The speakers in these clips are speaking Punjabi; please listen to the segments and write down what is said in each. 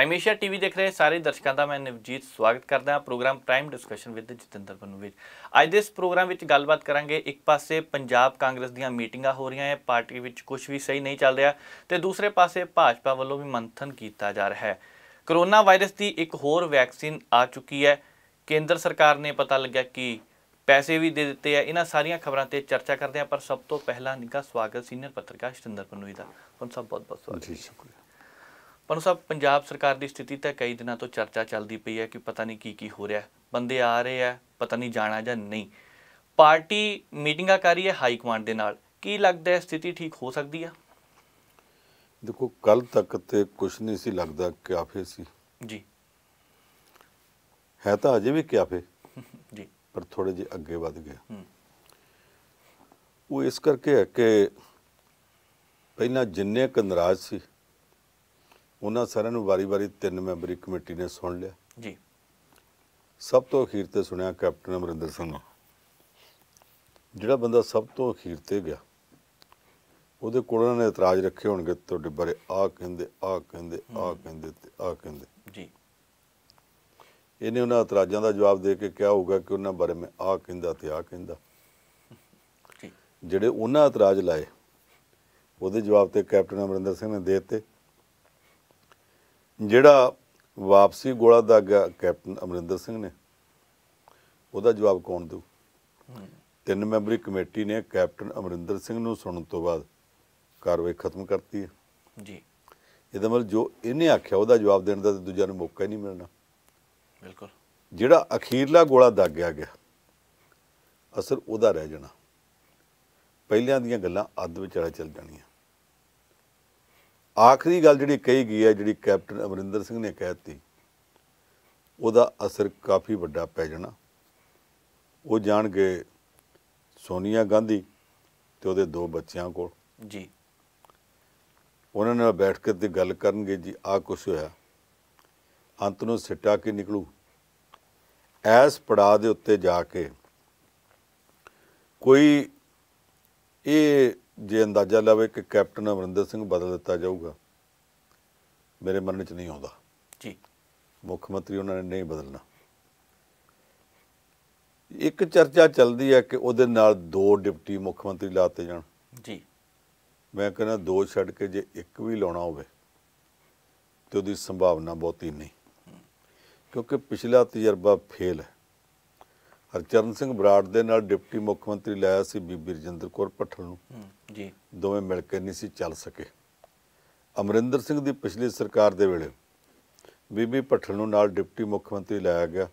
ਪ੍ਰਾਈਮ ਏਸ਼ੀਆ ਟੀਵੀ ਦੇਖ ਰਹੇ ਸਾਰੇ ਦਰਸ਼ਕਾਂ ਦਾ ਮੈਂ ਨਵਜੀਤ ਸਵਾਗਤ ਕਰਦਾ ਹਾਂ program prime discussion with Jatinder Pannu ਵਿੱਚ ਅੱਜ ਦੇ ਇਸ ਪ੍ਰੋਗਰਾਮ ਵਿੱਚ ਗੱਲਬਾਤ ਕਰਾਂਗੇ ਇੱਕ ਪਾਸੇ ਪੰਜਾਬ ਕਾਂਗਰਸ ਦੀਆਂ ਮੀਟਿੰਗਾਂ ਹੋ ਰਹੀਆਂ ਹੈ ਪਾਰਟੀ ਵਿੱਚ ਕੁਝ ਵੀ ਸਹੀ ਨਹੀਂ ਚੱਲ ਰਿਹਾ ਤੇ ਦੂਸਰੇ ਪਾਸੇ ਭਾਜਪਾ ਵੱਲੋਂ ਵੀ ਮੰਥਨ ਕੀਤਾ ਜਾ ਰਿਹਾ ਹੈ ਕਰੋਨਾ ਵਾਇਰਸ ਦੀ ਇੱਕ ਹੋਰ ਵੈਕਸੀਨ ਆ ਚੁੱਕੀ ਹੈ ਕੇਂਦਰ ਸਰਕਾਰ ਨੇ ਪਤਾ ਲੱਗਿਆ ਕਿ ਪੈਸੇ ਵੀ ਦੇ ਦਿੱਤੇ ਆ ਇਹਨਾਂ ਸਾਰੀਆਂ ਖਬਰਾਂ ਤੇ ਚਰਚਾ ਕਰਦੇ ਆ ਪਰ ਸਭ ਤੋਂ ਪਹਿਲਾਂ ਨਿੱਘਾ ਸਵਾਗਤ ਸੀਨੀਅਰ ਪੱਤਰਕਾਰ ਸ਼ਿੰਦਰ ਪਨੂਈ ਦਾ ਤੁਹਾਨੂੰ ਸਭ ਬਹੁਤ ਬਹੁਤ ਸਵਾਗਤ ਜੀ ਸ਼ੁਕਰੀਆ ਪਨੂ ਸਾਹਿਬ ਪੰਜਾਬ ਸਰਕਾਰ ਦੀ ਸਥਿਤੀ ਤਾਂ ਕਈ ਦਿਨਾਂ ਤੋਂ ਚਰਚਾ ਚੱਲਦੀ ਪਈ ਹੈ ਕਿ ਪਤਾ ਨਹੀਂ ਕੀ ਕੀ ਹੋ ਰਿਹਾ ਬੰਦੇ ਆ ਰਹੇ ਆ ਪਤਾ ਨਹੀਂ ਜਾਣਾ ਜਾਂ ਨਹੀਂ ਪਾਰਟੀ ਮੀਟਿੰਗਾਂ ਕਰ ਰਹੀ ਹੈ ਹਾਈ ਕਮਾਂਡ ਦੇ ਨਾਲ ਕੀ ਲੱਗਦਾ ਹੈ ਸਥਿਤੀ ਠੀਕ ਹੋ ਸਕਦੀ ਆ ਦੇਖੋ ਕੱਲ ਤੱਕ ਤੇ ਕੁਝ ਨਹੀਂ ਸੀ ਲੱਗਦਾ ਕਿਆਫੇ ਸੀ ਜੀ ਹੈ ਤਾਂ ਅਜੇ ਵੀ ਕਿਆਫੇ ਜੀ ਪਰ ਥੋੜੇ ਜਿਹਾ ਅੱਗੇ ਵੱਧ ਗਿਆ ਉਹ ਇਸ ਕਰਕੇ ਹੈ ਕਿ ਪਹਿਲਾਂ ਜਿੰਨੇ ਕੰਦਰਾਜ ਸੀ ਉਹਨਾਂ ਸਾਰਿਆਂ ਨੂੰ ਵਾਰੀ-ਵਾਰੀ ਤਿੰਨ ਮੈਂਬਰੀ ਕਮੇਟੀ ਨੇ ਸੁਣ ਲਿਆ ਜੀ ਸਭ ਤੋਂ ਅਖੀਰ ਤੇ ਸੁਣਿਆ ਕੈਪਟਨ ਅਮਰਿੰਦਰ ਸਿੰਘ ਜਿਹੜਾ ਬੰਦਾ ਸਭ ਤੋਂ ਅਖੀਰ ਤੇ ਗਿਆ ਉਹਦੇ ਕੋਲ ਉਹਨਾਂ ਨੇ ਇਤਰਾਜ਼ ਰੱਖੇ ਹੋਣਗੇ ਤੁਹਾਡੇ ਬਾਰੇ ਆ ਕਹਿੰਦੇ ਆ ਕਹਿੰਦੇ ਆ ਕਹਿੰਦੇ ਤੇ ਆ ਕਹਿੰਦੇ ਜੀ ਇਹਨੇ ਉਹਨਾਂ ਇਤਰਾਜ਼ਾਂ ਦਾ ਜਵਾਬ ਦੇ ਕੇ ਕਿਹਾ ਹੋਊਗਾ ਕਿ ਉਹਨਾਂ ਬਾਰੇ ਮੈਂ ਆ ਕਹਿੰਦਾ ਤੇ ਆ ਕਹਿੰਦਾ ਜਿਹੜੇ ਉਹਨਾਂ ਇਤਰਾਜ਼ ਲਾਏ ਉਹਦੇ ਜਵਾਬ ਤੇ ਕੈਪਟਨ ਅਮਰਿੰਦਰ ਸਿੰਘ ਨੇ ਦੇ ਦਿੱਤੇ ਜਿਹੜਾ ਵਾਪਸੀ ਗੋਲਾ ਦਾ ਕੈਪਟਨ ਅਮਰਿੰਦਰ ਸਿੰਘ ਨੇ ਉਹਦਾ ਜਵਾਬ ਕੌਣ ਦੇਊ ਤਿੰਨ ਮੈਂਬਰੀ ਕਮੇਟੀ ਨੇ ਕੈਪਟਨ ਅਮਰਿੰਦਰ ਸਿੰਘ ਨੂੰ ਸੁਣਨ ਤੋਂ ਬਾਅਦ ਕਾਰਵਾਈ ਖਤਮ ਕਰਤੀ ਹੈ ਜੀ ਇਹਦਾ ਮਤਲਬ ਜੋ ਇਹਨੇ ਆਖਿਆ ਉਹਦਾ ਜਵਾਬ ਦੇਣ ਦਾ ਤੇ ਦੂਜਿਆਂ ਨੂੰ ਮੌਕਾ ਹੀ ਨਹੀਂ ਮਿਲਣਾ ਬਿਲਕੁਲ ਜਿਹੜਾ ਅਖੀਰਲਾ ਗੋਲਾ ਦਾਗਿਆ ਗਿਆ ਅਸਰ ਉਹਦਾ ਰਹਿ ਜਾਣਾ ਪਹਿਲਿਆਂ ਦੀਆਂ ਗੱਲਾਂ ਅੱਧ ਵਿਚਾਲੇ ਚੱਲ ਜਾਣੀਆਂ ਆਖਰੀ ਗੱਲ ਜਿਹੜੀ ਕਹੀ ਗਈ ਹੈ ਜਿਹੜੀ ਕੈਪਟਨ ਅਮਰਿੰਦਰ ਸਿੰਘ ਨੇ ਕਹਿਤੀ ਉਹਦਾ ਅਸਰ ਕਾਫੀ ਵੱਡਾ ਪੈ ਜਾਣਾ ਉਹ ਜਾਣਗੇ ਸੋਨੀਆ ਗਾਂਧੀ ਤੇ ਉਹਦੇ ਦੋ ਬੱਚਿਆਂ ਕੋਲ ਜੀ ਉਹਨਾਂ ਨਾਲ ਬੈਠ ਕੇ ਤੇ ਗੱਲ ਕਰਨਗੇ ਜੀ ਆ ਕੁਛ ਹੋਇਆ ਅੰਤ ਨੂੰ ਸਿੱਟਾ ਕੀ ਨਿਕਲੂ ਐਸ ਪੜਾਅ ਦੇ ਉੱਤੇ ਜਾ ਕੇ ਕੋਈ ਇਹ ਜੇ ਅੰਦਾਜ਼ਾ ਲਾਵੇ ਕਿ ਕੈਪਟਨ ਅਮਰਿੰਦਰ ਸਿੰਘ ਬਦਲ ਦਿੱਤਾ ਜਾਊਗਾ ਮੇਰੇ ਮਨ ਵਿੱਚ ਨਹੀਂ ਆਉਂਦਾ ਜੀ ਮੁੱਖ ਮੰਤਰੀ ਉਹਨਾਂ ਨੇ ਨਹੀਂ ਬਦਲਣਾ ਇੱਕ ਚਰਚਾ ਚੱਲਦੀ ਹੈ ਕਿ ਉਹਦੇ ਨਾਲ ਦੋ ਡਿਪਟੀ ਮੁੱਖ ਮੰਤਰੀ ਲਾਤੇ ਜਾਣ ਜੀ ਮੈਂ ਕਹਿੰਦਾ ਦੋ ਛੱਡ ਕੇ ਜੇ ਇੱਕ ਵੀ ਲਾਉਣਾ ਹੋਵੇ ਤੇ ਉਹਦੀ ਸੰਭਾਵਨਾ ਬਹੁਤੀ ਨਹੀਂ ਕਿਉਂਕਿ ਪਿਛਲਾ ਤਜਰਬਾ ਫੇਲ ਹੈ ਹਰਚਰਨ ਸਿੰਘ ਬਰਾੜ ਦੇ ਨਾਲ ਡਿਪਟੀ ਮੁੱਖ ਮੰਤਰੀ ਲਾਇਆ ਸੀ ਬੀਬੀ ਰਜਿੰਦਰ ਕੌਰ ਭੱਠਲ ਨੂੰ ਜੀ ਦੋਵੇਂ ਮਿਲ ਕੇ ਨਹੀਂ ਸੀ ਚੱਲ ਸਕੇ ਅਮਰਿੰਦਰ ਸਿੰਘ ਦੀ ਪਿਛਲੀ ਸਰਕਾਰ ਦੇ ਵੇਲੇ ਬੀਬੀ ਭੱਠਲ ਨੂੰ ਨਾਲ ਡਿਪਟੀ ਮੁੱਖ ਮੰਤਰੀ ਲਾਇਆ ਗਿਆ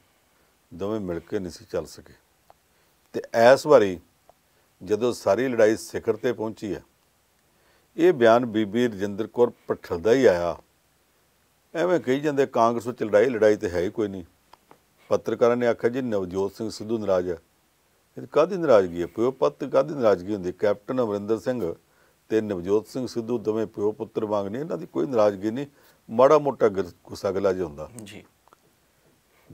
ਦੋਵੇਂ ਮਿਲ ਕੇ ਨਹੀਂ ਸੀ ਚੱਲ ਸਕੇ ਤੇ ਐਸ ਵਾਰੀ ਜਦੋਂ ਸਾਰੀ ਲੜਾਈ ਸਿਖਰ ਤੇ ਪਹੁੰਚੀ ਹੈ ਇਹ ਬਿਆਨ ਬੀਬੀ ਰਜਿੰਦਰ ਕੌਰ ਭੱਠਲ ਦਾ ਹੀ ਆਇਆ ਐਵੇਂ ਕਹੀ ਜਾਂਦੇ ਕਾਂਗਰਸ ਵਿੱਚ ਲੜਾਈ ਲੜਾਈ ਤੇ ਹੈ ਹੀ ਕੋਈ ਨਹੀਂ ਪੱਤਰਕਾਰਾਂ ਨੇ ਆਖਿਆ ਜੀ ਨਵਜੋਤ ਸਿੰਘ ਸਿੱਧੂ ਨਾਰਾਜ਼ ਹੈ ਇਹ ਕਾਦੀ ਨਾਰਾਜ਼ਗੀ ਹੈ ਪਿਓ ਪੁੱਤ ਕਾਦੀ ਨਾਰਾਜ਼ਗੀ ਹੁੰਦੀ ਕੈਪਟਨ ਅਮਰਿੰਦਰ ਸਿੰਘ ਤੇ ਨਵਜੋਤ ਸਿੰਘ ਸਿੱਧੂ ਦੋਵੇਂ ਪਿਓ ਪੁੱਤਰ ਵਾਂਗ ਨੇ ਇਹਨਾਂ ਦੀ ਕੋਈ ਨਾਰਾਜ਼ਗੀ ਨਹੀਂ ਮਾੜਾ ਮੋਟਾ ਗੁੱਸਾ ਗਲਾ ਜਿਹਾ ਹੁੰਦਾ ਜੀ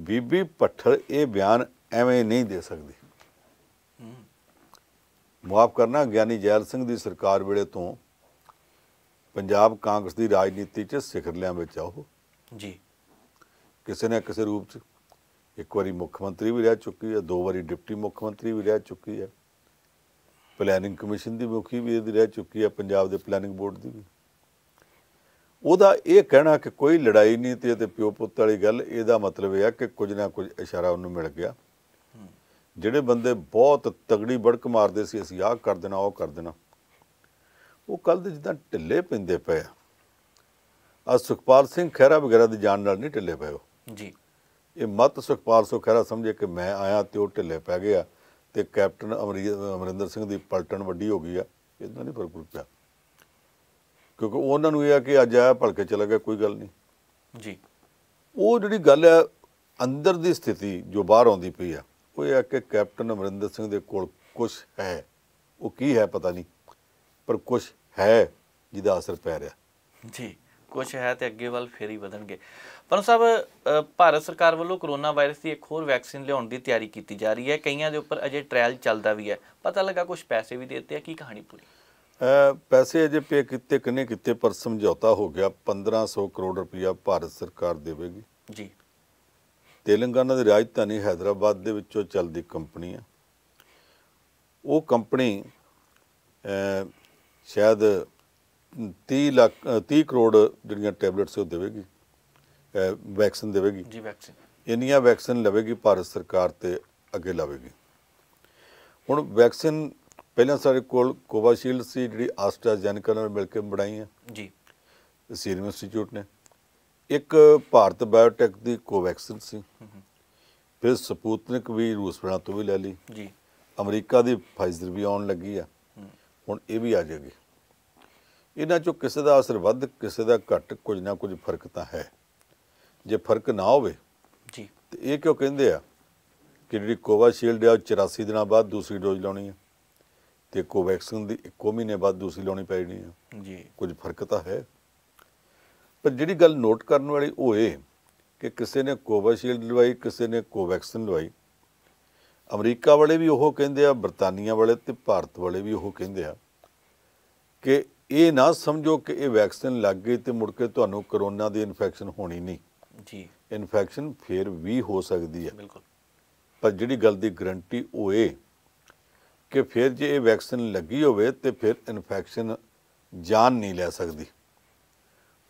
ਬੀਬੀ ਪੱਠਲ ਇਹ ਬਿਆਨ ਐਵੇਂ ਨਹੀਂ ਦੇ ਸਕਦੀ ਮਾਫ ਕਰਨਾ ਗਿਆਨੀ ਜੈਲ ਸਿੰਘ ਦੀ ਸਰਕਾਰ ਵੇਲੇ ਤੋਂ ਪੰਜਾਬ ਕਾਂਗਰਸ ਦੀ ਰਾਜਨੀਤੀ 'ਚ ਸਿਖਰਲਿਆਂ ਵਿੱਚ ਆ ਉਹ ਜੀ ਕਿਸੇ ਨਾ ਕਿਸੇ ਰੂਪ 'ਚ ਇੱਕ ਵਾਰੀ ਮੁੱਖ ਮੰਤਰੀ ਵੀ ਰਹਿ ਚੁੱਕੀ ਹੈ ਦੋ ਵਾਰੀ ਡਿਪਟੀ ਮੁੱਖ ਮੰਤਰੀ ਵੀ ਰਹਿ ਚੁੱਕੀ ਹੈ ਪਲੈਨਿੰਗ ਕਮਿਸ਼ਨ ਦੀ ਮੁਖੀ ਵੀ ਇਹਦੀ ਰਹਿ ਚੁੱਕੀ ਹੈ ਪੰਜਾਬ ਦੇ ਪਲੈਨਿੰਗ ਬੋਰਡ ਦੀ ਵੀ ਉਹਦਾ ਇਹ ਕਹਿਣਾ ਕਿ ਕੋਈ ਲੜਾਈ ਨਹੀਂ ਤੇ ਤੇ ਪਿਓ ਪੁੱਤ ਵਾਲੀ ਗੱਲ ਇਹਦਾ ਮਤਲਬ ਇਹ ਆ ਕਿ ਕੁਝ ਨਾ ਕੁਝ ਇਸ਼ਾਰਾ ਉਹਨੂੰ ਮਿਲ ਗਿਆ ਜਿਹੜੇ ਬੰਦੇ ਬਹੁਤ ਤਗੜੀ ਬੜਕ ਮਾਰਦੇ ਸੀ ਅਸੀਂ ਆਹ ਕਰ ਦੇਣਾ ਉਹ ਕਰ ਦੇਣਾ ਉਹ ਕੱਲ ਦੇ ਜਿੱਦਾਂ ਢਿੱਲੇ ਪੈਂਦੇ ਪਏ ਆ ਸੁਖਪਾਲ ਸਿੰਘ ਖਹਿਰਾ ਵਗੈਰਾ ਦੀ ਜਾਨ ਨਾਲ ਨਹੀਂ ਢਿੱਲੇ ਪਏ ਉਹ ਜੀ ਇਹ ਮਤ ਸੁਖਪਾਲ ਸੁਖਹਿਰਾ ਸਮਝੇ ਕਿ ਮੈਂ ਆਇਆ ਤੇ ਉਹ ਢਿੱਲੇ ਪੈ ਗਿਆ ਤੇ ਕੈਪਟਨ ਅਮਰਿੰਦਰ ਸਿੰਘ ਦੀ ਪਲਟਣ ਵੱਡੀ ਹੋ ਗਈ ਆ ਇਦਾਂ ਨਹੀਂ ਫਰਕ ਪਿਆ ਕਿਉਂਕਿ ਉਹਨਾਂ ਨੂੰ ਇਹ ਆ ਕਿ ਅੱਜ ਆਇਆ ਭਲਕੇ ਚਲਾ ਗਿਆ ਕੋਈ ਗੱਲ ਨਹੀਂ ਜੀ ਉਹ ਜਿਹੜੀ ਗੱਲ ਹੈ ਅੰਦਰ ਦੀ ਸਥਿਤੀ ਜੋ ਬਾਹਰ ਆਉਂਦੀ ਪਈ ਆ ਉਹ ਇਹ ਆ ਕਿ ਕੈਪਟਨ ਅਮਰਿੰਦਰ ਸਿੰਘ ਦੇ ਕੋਲ ਕੁਝ ਹੈ ਉਹ ਕੀ ਹੈ ਪਤਾ ਨਹੀਂ ਪਰ ਕੁਝ ਹੈ ਜਿਹਦਾ ਅਸਰ ਪੈ ਰਿਹਾ ਜੀ ਕੁਝ ਹੈ ਤੇ ਅੱਗੇ ਵੱਲ ਫੇਰ ਹੀ ਵਧਣਗੇ ਪਰ ਸਾਹਿਬ ਭਾਰਤ ਸਰਕਾਰ ਵੱਲੋਂ ਕਰੋਨਾ ਵਾਇਰਸ ਦੀ ਇੱਕ ਹੋਰ ਵੈਕਸੀਨ ਲਿਆਉਣ ਦੀ ਤਿਆਰੀ ਕੀਤੀ ਜਾ ਰਹੀ ਹੈ ਕਈਆਂ ਦੇ ਉੱਪਰ ਅਜੇ ਟ੍ਰਾਇਲ ਚੱਲਦਾ ਵੀ ਹੈ ਪਤਾ ਲੱਗਾ ਕੁਝ ਪੈਸੇ ਵੀ ਦਿੱਤੇ ਆ ਕੀ ਕਹਾਣੀ ਪੂਰੀ ਪੈਸੇ ਅਜੇ ਪੇ ਕੀਤੇ ਕਿੰਨੇ ਕੀਤੇ ਪਰ ਸਮਝੌਤਾ ਹੋ ਗਿਆ 1500 ਕਰੋੜ ਰੁਪਇਆ ਭਾਰਤ ਸਰਕਾਰ ਦੇਵੇਗੀ ਜੀ ਤੇਲੰਗਾਨਾ ਦੀ ਰਾਜਧਾਨੀ ਹైదరాబాద్ ਦੇ ਵਿੱਚੋਂ ਚੱਲਦੀ ਕੰਪਨੀ ਆ ਉਹ ਕੰਪਨੀ ਸ਼ਾਇਦ 30 ਲੱਖ 30 ਕਰੋੜ ਜਿਹੜੀਆਂ ਟੈਬਲੇਟਸ ਉਹ ਦੇਵੇਗੀ ਵੈਕਸੀਨ ਦੇਵੇਗੀ ਜੀ ਵੈਕਸੀਨ ਇੰਨੀਆਂ ਵੈਕਸੀਨ ਲਵੇਗੀ ਭਾਰਤ ਸਰਕਾਰ ਤੇ ਅੱਗੇ ਲਾਵੇਗੀ ਹੁਣ ਵੈਕਸੀਨ ਪਹਿਲਾਂ ਸਾਡੇ ਕੋਲ ਕੋਵਾਸ਼ੀਲਡ ਸੀ ਜਿਹੜੀ ਆਸਟਰਾਜੈਨਿਕਾ ਨਾਲ ਮਿਲ ਕੇ ਬਣਾਈ ਹੈ ਜੀ ਸੀਰਮ ਇੰਸਟੀਚਿਊਟ ਨੇ ਇੱਕ ਭਾਰਤ ਬਾਇਓਟੈਕ ਦੀ ਕੋਵੈਕਸਿਨ ਸੀ ਫਿਰ ਸਪੂਤਨਿਕ ਵੀ ਰੂਸ ਬਣਾ ਤੋਂ ਵੀ ਲੈ ਲਈ ਜੀ ਅਮਰੀਕਾ ਦੀ ਫਾਈਜ਼ਰ ਵੀ ਆਉਣ ਲੱਗੀ ਆ ਹੁਣ ਇਹ ਵੀ ਆ ਜਾਏਗੀ ਇਹਨਾਂ ਚੋਂ ਕਿਸੇ ਦਾ ਅਸਰ ਵੱਧ ਕਿਸੇ ਦਾ ਘੱਟ ਕੁਝ ਨਾ ਕੁਝ ਫਰਕ ਤਾਂ ਹੈ ਜੇ ਫਰਕ ਨਾ ਹੋਵੇ ਜੀ ਤੇ ਇਹ ਕਿਉਂ ਕਹਿੰਦੇ ਆ ਕਿ ਜਿਹੜੀ ਕੋਵਾਸ਼ੀਲਡ ਹੈ 84 ਦਿਨਾਂ ਬਾਅਦ ਦੂਸਰੀ ਡੋਜ਼ ਲਾਉਣੀ ਹੈ ਤੇ ਕੋਵੈਕਸਿਨ ਦੀ ਇੱਕੋ ਮਹੀਨੇ ਬਾਅਦ ਦੂਸਰੀ ਲਾਉਣੀ ਪੈਣੀ ਹੈ ਜੀ ਕੁਝ ਫਰਕ ਤਾਂ ਹੈ ਪਰ ਜਿਹੜੀ ਗੱਲ ਨੋਟ ਕਰਨ ਵਾਲੀ ਉਹ ਏ ਕਿ ਕਿਸੇ ਨੇ ਕੋਵਾਸ਼ੀਲਡ ਲਵਾਈ ਕਿਸੇ ਨੇ ਕੋਵੈਕਸਿਨ ਲਵਾਈ ਅਮਰੀਕਾ ਵਾਲੇ ਵੀ ਉਹ ਕਹਿੰਦੇ ਆ ਬਰਤਾਨੀਆ ਵਾਲੇ ਤੇ ਭਾਰਤ ਵਾਲੇ ਵੀ ਉਹ ਕਹਿੰਦੇ ਆ ਕਿ ਇਹ ਨਾ ਸਮਝੋ ਕਿ ਇਹ ਵੈਕਸੀਨ ਲੱਗ ਗਈ ਤੇ ਮੁੜ ਕੇ ਤੁਹਾਨੂੰ ਕਰੋਨਾ ਦੀ ਇਨਫੈਕਸ਼ਨ ਹੋਣੀ ਨਹੀਂ ਜੀ ਇਨਫੈਕਸ਼ਨ ਫੇਰ ਵੀ ਹੋ ਸਕਦੀ ਹੈ ਬਿਲਕੁਲ ਪਰ ਜਿਹੜੀ ਗੱਲ ਦੀ ਗਰੰਟੀ ਉਹ ਕਿ ਫਿਰ ਜੇ ਇਹ ਵੈਕਸੀਨ ਲੱਗੀ ਹੋਵੇ ਤੇ ਫਿਰ ਇਨਫੈਕਸ਼ਨ ਜਾਨ ਨਹੀਂ ਲੈ ਸਕਦੀ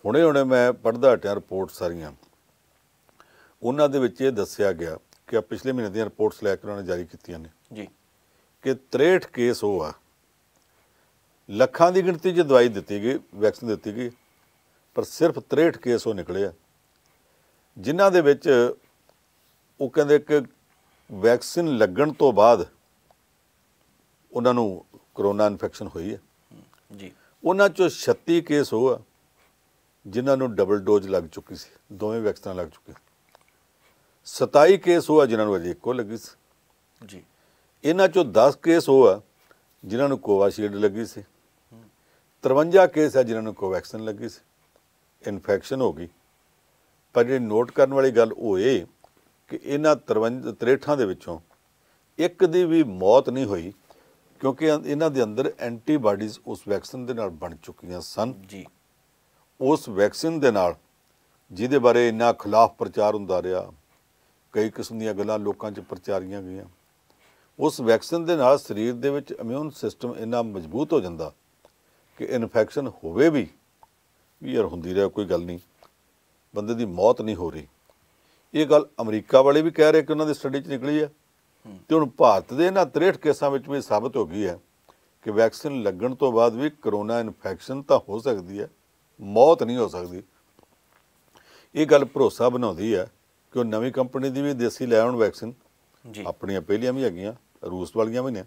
ਹੁਣੇ ਹੁਣੇ ਮੈਂ ਪੜਦਾ ਹਟਿਆ ਰਿਪੋਰਟ ਸਾਰੀਆਂ ਉਹਨਾਂ ਦੇ ਵਿੱਚ ਇਹ ਦੱਸਿਆ ਗਿਆ ਕਿ ਪਿਛਲੇ ਮਹੀਨੇ ਦੀਆਂ ਰਿਪੋਰਟਸ ਲੈ ਕੇ ਉਹਨਾਂ ਨੇ ਜਾਰੀ ਕੀਤੀਆਂ ਨੇ ਜੀ ਕਿ 63 ਕੇਸ ਹੋਆ ਆ ਲੱਖਾਂ ਦੀ ਗਿਣਤੀ 'ਚ ਦਵਾਈ ਦਿੱਤੀ ਗਈ ਵੈਕਸੀਨ ਦਿੱਤੀ ਗਈ ਪਰ ਸਿਰਫ 63 ਕੇਸ ਉਹ ਨਿਕਲੇ ਆ ਜਿਨ੍ਹਾਂ ਦੇ ਵਿੱਚ ਉਹ ਕਹਿੰਦੇ ਕਿ ਵੈਕਸੀਨ ਲੱਗਣ ਤੋਂ ਬਾਅਦ ਉਹਨਾਂ ਨੂੰ ਕਰੋਨਾ ਇਨਫੈਕਸ਼ਨ ਹੋਈ ਹੈ ਜੀ ਉਹਨਾਂ ਚੋਂ 36 ਕੇਸ ਹੋ ਆ ਜਿਨ੍ਹਾਂ ਨੂੰ ਡਬਲ ਡੋਜ਼ ਲੱਗ ਚੁੱਕੀ ਸੀ ਦੋਵੇਂ ਵੈਕਸੀਨਾਂ ਲੱਗ ਚੁੱਕੀਆਂ 27 ਕੇਸ ਹੋ ਆ ਜਿਨ੍ਹਾਂ ਨੂੰ ਅਜੇ ਇੱਕੋ ਲੱਗੀ ਸੀ ਜੀ ਇਹਨਾਂ ਚੋਂ 10 ਕੇਸ ਹੋ ਆ ਜਿਨ੍ਹਾਂ ਨੂੰ ਕੋਵਾਸ਼ੀਲਡ ਲੱਗੀ ਸੀ 53 ਕੇਸ ਹੈ ਜਿਨ੍ਹਾਂ ਨੂੰ ਕੋਵੈਕਸਿਨ ਲੱਗੀ ਸੀ ਇਨਫੈਕਸ਼ਨ ਹੋ ਗਈ ਪਰ ਜਿਹੜੀ ਨੋਟ ਕਰਨ ਵਾਲੀ ਗੱਲ ਉਹ ਏ ਕਿ ਇਹਨਾਂ 53 63 ਦੇ ਵਿੱਚੋਂ ਇੱਕ ਦੀ ਵੀ ਮੌਤ ਨਹੀਂ ਹੋਈ ਕਿਉਂਕਿ ਇਹਨਾਂ ਦੇ ਅੰਦਰ ਐਂਟੀਬਾਡੀਜ਼ ਉਸ ਵੈਕਸੀਨ ਦੇ ਨਾਲ ਬਣ ਚੁੱਕੀਆਂ ਸਨ ਜੀ ਉਸ ਵੈਕਸੀਨ ਦੇ ਨਾਲ ਜਿਹਦੇ ਬਾਰੇ ਇੰਨਾ ਖਿਲਾਫ ਪ੍ਰਚਾਰ ਹੁੰਦਾ ਰਿਹਾ ਕਈ ਕਿਸਮ ਦੀਆਂ ਗੱਲਾਂ ਲੋਕਾਂ 'ਚ ਪ੍ਰਚਾਰੀਆਂ ਗਈਆਂ ਉਸ ਵੈਕਸੀਨ ਦੇ ਨਾਲ ਸਰੀਰ ਦੇ ਵਿੱਚ ਇਮਿਊਨ ਸਿਸਟਮ ਇੰਨਾ ਮਜ਼ਬੂਤ ਹੋ ਜਾਂਦਾ ਕਿ ਇਨਫੈਕਸ਼ਨ ਹੋਵੇ ਵੀ ਵੀ ਯਾਰ ਹੁੰਦੀ ਰਿਹਾ ਕੋਈ ਗੱਲ ਨਹੀਂ ਬੰਦੇ ਦੀ ਮੌਤ ਨਹੀਂ ਹੋ ਰਹੀ ਇਹ ਗੱਲ ਅਮਰੀਕਾ ਵਾਲੇ ਵੀ ਕਹਿ ਰਹੇ ਕਿ ਉਹਨਾਂ ਦੀ ਸਟੱਡੀ 'ਚ ਨਿਕਲੀ ਹੈ ਤੇ ਹੁਣ ਭਾਰਤ ਦੇ ਇਹਨਾਂ 63 ਕੇਸਾਂ ਵਿੱਚ ਵੀ ਸਾਬਤ ਹੋ ਗਈ ਹੈ ਕਿ ਵੈਕਸੀਨ ਲੱਗਣ ਤੋਂ ਬਾਅਦ ਵੀ ਕਰੋਨਾ ਇਨਫੈਕਸ਼ਨ ਤਾਂ ਹੋ ਸਕਦੀ ਹੈ ਮੌਤ ਨਹੀਂ ਹੋ ਸਕਦੀ ਇਹ ਗੱਲ ਭਰੋਸਾ ਬਣਾਉਂਦੀ ਹੈ ਕਿ ਉਹ ਨਵੀਂ ਕੰਪਨੀ ਦੀ ਵੀ ਦੇਸੀ ਲੈ ਆਉਣ ਵੈਕਸੀਨ ਜੀ ਆਪਣੀਆਂ ਪਹਿਲੀਆਂ ਵੀ ਹੈਗੀਆਂ ਰੂਸ ਵਾਲੀਆਂ ਵੀ ਨੇ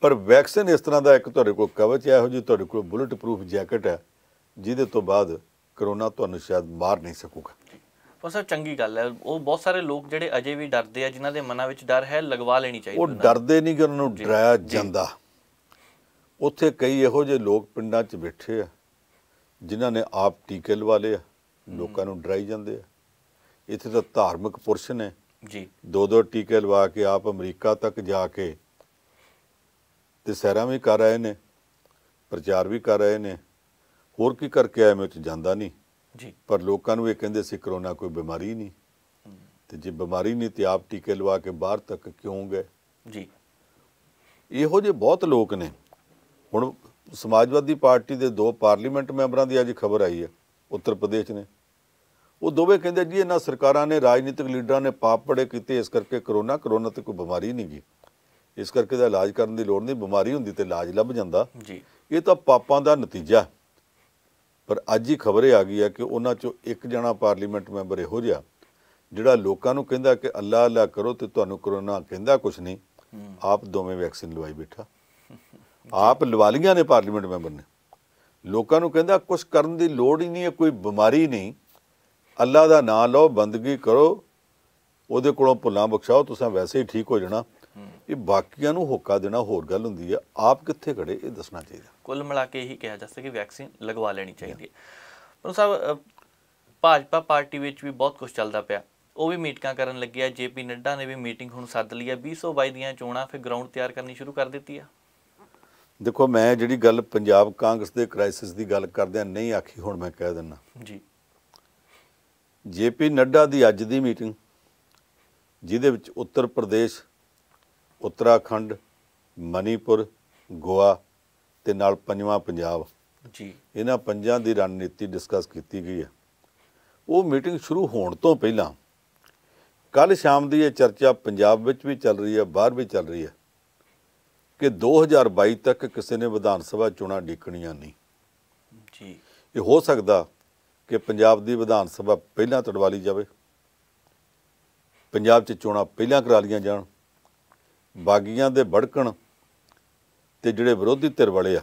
ਪਰ ਵੈਕਸੀਨ ਇਸ ਤਰ੍ਹਾਂ ਦਾ ਇੱਕ ਤੁਹਾਡੇ ਕੋਲ ਕਵਚ ਹੈ ਇਹੋ ਜੀ ਤੁਹਾਡੇ ਕੋਲ ਬੁਲਟ ਪ੍ਰੂਫ ਜੈਕਟ ਹੈ ਜਿਹਦੇ ਤੋਂ ਬਾਅਦ ਕਰੋਨਾ ਤੁਹਾਨੂੰ ਸ਼ਾਇਦ ਮਾਰ ਨਹੀਂ ਸਕੂਗਾ ਉਹ ਸਭ ਚੰਗੀ ਗੱਲ ਹੈ ਉਹ ਬਹੁਤ ਸਾਰੇ ਲੋਕ ਜਿਹੜੇ ਅਜੇ ਵੀ ਡਰਦੇ ਆ ਜਿਨ੍ਹਾਂ ਦੇ ਮਨਾਂ ਵਿੱਚ ਡਰ ਹੈ ਲਗਵਾ ਲੈਣੀ ਚਾਹੀਦੀ ਉਹ ਡਰਦੇ ਨਹੀਂ ਕਿ ਉਹਨਾਂ ਨੂੰ ਡਰਾਇਆ ਜਾਂਦਾ ਉੱਥੇ ਕਈ ਇਹੋ ਜਿਹੇ ਲੋਕ ਪਿੰਡਾਂ 'ਚ ਬੈਠੇ ਆ ਜਿਨ੍ਹਾਂ ਨੇ ਆਪ ਟੀਕੇ ਲਵਾ ਲਏ ਲੋਕਾਂ ਨੂੰ ਡਰਾਈ ਜਾਂਦੇ ਆ ਇੱਥੇ ਤਾਂ ਧਾਰਮਿਕ ਪੁਰਸ਼ ਨੇ ਜੀ ਦੋ ਦੋ ਟੀਕੇ ਲਵਾ ਕੇ ਆਪ ਅਮਰੀਕਾ ਤੱਕ ਜਾ ਕੇ ਤੇ ਸਹਿਰਾ ਵੀ ਕਰ ਰਹੇ ਨੇ ਪ੍ਰਚਾਰ ਵੀ ਕਰ ਰਹੇ ਨੇ ਹੋਰ ਕੀ ਕਰਕੇ ਆਏ ਮੈਂ ਉੱਥੇ ਜਾਂਦਾ ਨਹੀਂ ਜੀ ਪਰ ਲੋਕਾਂ ਨੂੰ ਇਹ ਕਹਿੰਦੇ ਸੀ ਕਰੋਨਾ ਕੋਈ ਬਿਮਾਰੀ ਨਹੀਂ ਤੇ ਜੇ ਬਿਮਾਰੀ ਨਹੀਂ ਤੇ ਆਪ ਟੀਕੇ ਲਵਾ ਕੇ ਬਾਹਰ ਤੱਕ ਕਿਉਂ ਗਏ ਜੀ ਇਹੋ ਜੇ ਬਹੁਤ ਲੋਕ ਨੇ ਹੁਣ ਸਮਾਜਵਾਦੀ ਪਾਰਟੀ ਦੇ ਦੋ ਪਾਰਲੀਮੈਂਟ ਮੈਂਬਰਾਂ ਦੀ ਅੱਜ ਖਬਰ ਆਈ ਹੈ ਉੱਤਰ ਪ੍ਰਦੇਸ਼ ਨੇ ਉਹ ਦੋਵੇਂ ਕਹਿੰਦੇ ਜੀ ਇਹਨਾਂ ਸਰਕਾਰਾਂ ਨੇ ਰਾਜਨੀਤਿਕ ਲੀਡਰਾਂ ਨੇ ਪਾਪ ਪੜੇ ਕੀਤੇ ਇਸ ਕਰਕੇ ਕਰੋਨਾ ਕਰੋਨਾ ਤੇ ਕੋਈ ਬਿਮਾਰੀ ਨਹੀਂ ਗਈ ਇਸ ਕਰਕੇ ਦਾ ਇਲਾਜ ਕਰਨ ਦੀ ਲੋੜ ਨਹੀਂ ਬਿਮਾਰੀ ਹੁੰਦੀ ਤੇ ਇਲਾਜ ਲੱਭ ਜਾਂਦਾ ਜੀ ਇਹ ਤਾਂ ਪਾਪਾਂ ਦਾ ਨਤੀਜਾ ਪਰ ਅੱਜ ਹੀ ਖਬਰ ਆ ਗਈ ਹੈ ਕਿ ਉਹਨਾਂ ਚੋਂ ਇੱਕ ਜਣਾ ਪਾਰਲੀਮੈਂਟ ਮੈਂਬਰ ਇਹੋ ਜਿਹਾ ਜਿਹੜਾ ਲੋਕਾਂ ਨੂੰ ਕਹਿੰਦਾ ਕਿ ਅੱਲਾ ਅੱਲਾ ਕਰੋ ਤੇ ਤੁਹਾਨੂੰ ਕਰੋਨਾ ਕਹਿੰਦਾ ਕੁਛ ਨਹੀਂ ਆਪ ਦੋਵੇਂ ਵੈਕਸੀਨ ਲਵਾਈ ਬੈਠਾ ਆਪ ਲਵਾ ਲੀਆਂ ਨੇ ਪਾਰਲੀਮੈਂਟ ਮੈਂਬਰ ਨੇ ਲੋਕਾਂ ਨੂੰ ਕਹਿੰਦਾ ਕੁਝ ਕਰਨ ਦੀ ਲੋੜ ਹੀ ਨਹੀਂ ਹੈ ਕੋਈ ਬਿਮਾਰੀ ਨਹੀਂ ਅੱਲਾ ਦਾ ਨਾਮ ਲਓ ਬੰਦਗੀ ਕਰੋ ਉਹਦੇ ਕੋਲੋਂ ਭੁੱਲਾਂ ਬਖਸ਼ਾਓ ਤੁਸੀਂ ਵੈਸੇ ਹੀ ਠੀਕ ਹੋ ਜਾਣਾ ਇਹ ਬਾਕੀਆਂ ਨੂੰ ਹੋਕਾ ਦੇਣਾ ਹੋਰ ਗੱਲ ਹੁੰਦੀ ਹੈ ਆਪ ਕਿੱਥੇ ਖੜੇ ਇਹ ਦੱਸਣਾ ਚਾਹੀਦਾ ਕੁੱਲ ਮਿਲਾ ਕੇ ਇਹੀ ਕਿਹਾ ਜਾ ਸਕੇ ਕਿ ਵੈਕਸੀਨ ਲਗਵਾ ਲੈਣੀ ਚਾਹੀਦੀ ਹੈ ਪਰ ਸਾਹਿਬ ਭਾਜਪਾ ਪਾਰਟੀ ਵਿੱਚ ਵੀ ਬਹੁਤ ਕੁਝ ਚੱਲਦਾ ਪਿਆ ਉਹ ਵੀ ਮੀਟਿੰਗਾਂ ਕਰਨ ਆ ਜੇਪੀ ਨੱਡਾ ਨੇ ਵੀ ਮੀਟਿੰਗ ਹੁਣ ਸੱਦ ਲਈ ਆ 2022 ਦੀਆਂ ਚੋਣਾਂ ਫਿਰ ਗਰਾਊਂਡ ਤਿਆਰ ਕਰਨੀ ਸ਼ੁਰੂ ਕਰ ਦਿੱਤੀ ਆ ਦੇਖੋ ਮੈਂ ਜਿਹੜੀ ਗੱਲ ਪੰਜਾਬ ਕਾਂਗਰਸ ਦੇ ਕ੍ਰਾਈਸਿਸ ਦੀ ਗੱਲ ਕਰਦਿਆਂ ਨਹੀਂ ਆਖੀ ਹੁਣ ਮੈਂ ਕਹਿ ਦਿੰਨਾ ਜੀ ਜੇਪੀ ਨੱਡਾ ਦੀ ਅੱਜ ਦੀ ਮੀਟਿੰਗ ਜਿਹਦੇ ਵਿੱਚ ਉੱਤਰ ਪ੍ਰਦੇਸ਼ ਉੱਤਰਾਖੰਡ ਮਨੀਪੁਰ ਗੋਆ ਤੇ ਨਾਲ ਪੰਜਵਾਂ ਪੰਜਾਬ ਜੀ ਇਹਨਾਂ ਪੰਜਾਂ ਦੀ ਰਣਨੀਤੀ ਡਿਸਕਸ ਕੀਤੀ ਗਈ ਹੈ ਉਹ ਮੀਟਿੰਗ ਸ਼ੁਰੂ ਹੋਣ ਤੋਂ ਪਹਿਲਾਂ ਕੱਲ ਸ਼ਾਮ ਦੀ ਇਹ ਚਰਚਾ ਪੰਜਾਬ ਵਿੱਚ ਵੀ ਚੱਲ ਰਹੀ ਹੈ ਬਾਹਰ ਵੀ ਚੱਲ ਰਹੀ ਹੈ ਕਿ 2022 ਤੱਕ ਕਿਸੇ ਨੇ ਵਿਧਾਨ ਸਭਾ ਚੋਣਾਂ ਡੀਕਣੀਆਂ ਨਹੀਂ ਜੀ ਇਹ ਹੋ ਸਕਦਾ ਕਿ ਪੰਜਾਬ ਦੀ ਵਿਧਾਨ ਸਭਾ ਪਹਿਲਾਂ ਤੜਵਾਲੀ ਜਾਵੇ ਪੰਜਾਬ 'ਚ ਚੋਣਾਂ ਪਹਿਲਾਂ ਕਰਾ ਲੀਆਂ ਜਾਣ ਬਾਗੀਆਂ ਦੇ ਭੜਕਣ ਤੇ ਜਿਹੜੇ ਵਿਰੋਧੀ ਧਿਰ ਵਾਲੇ ਆ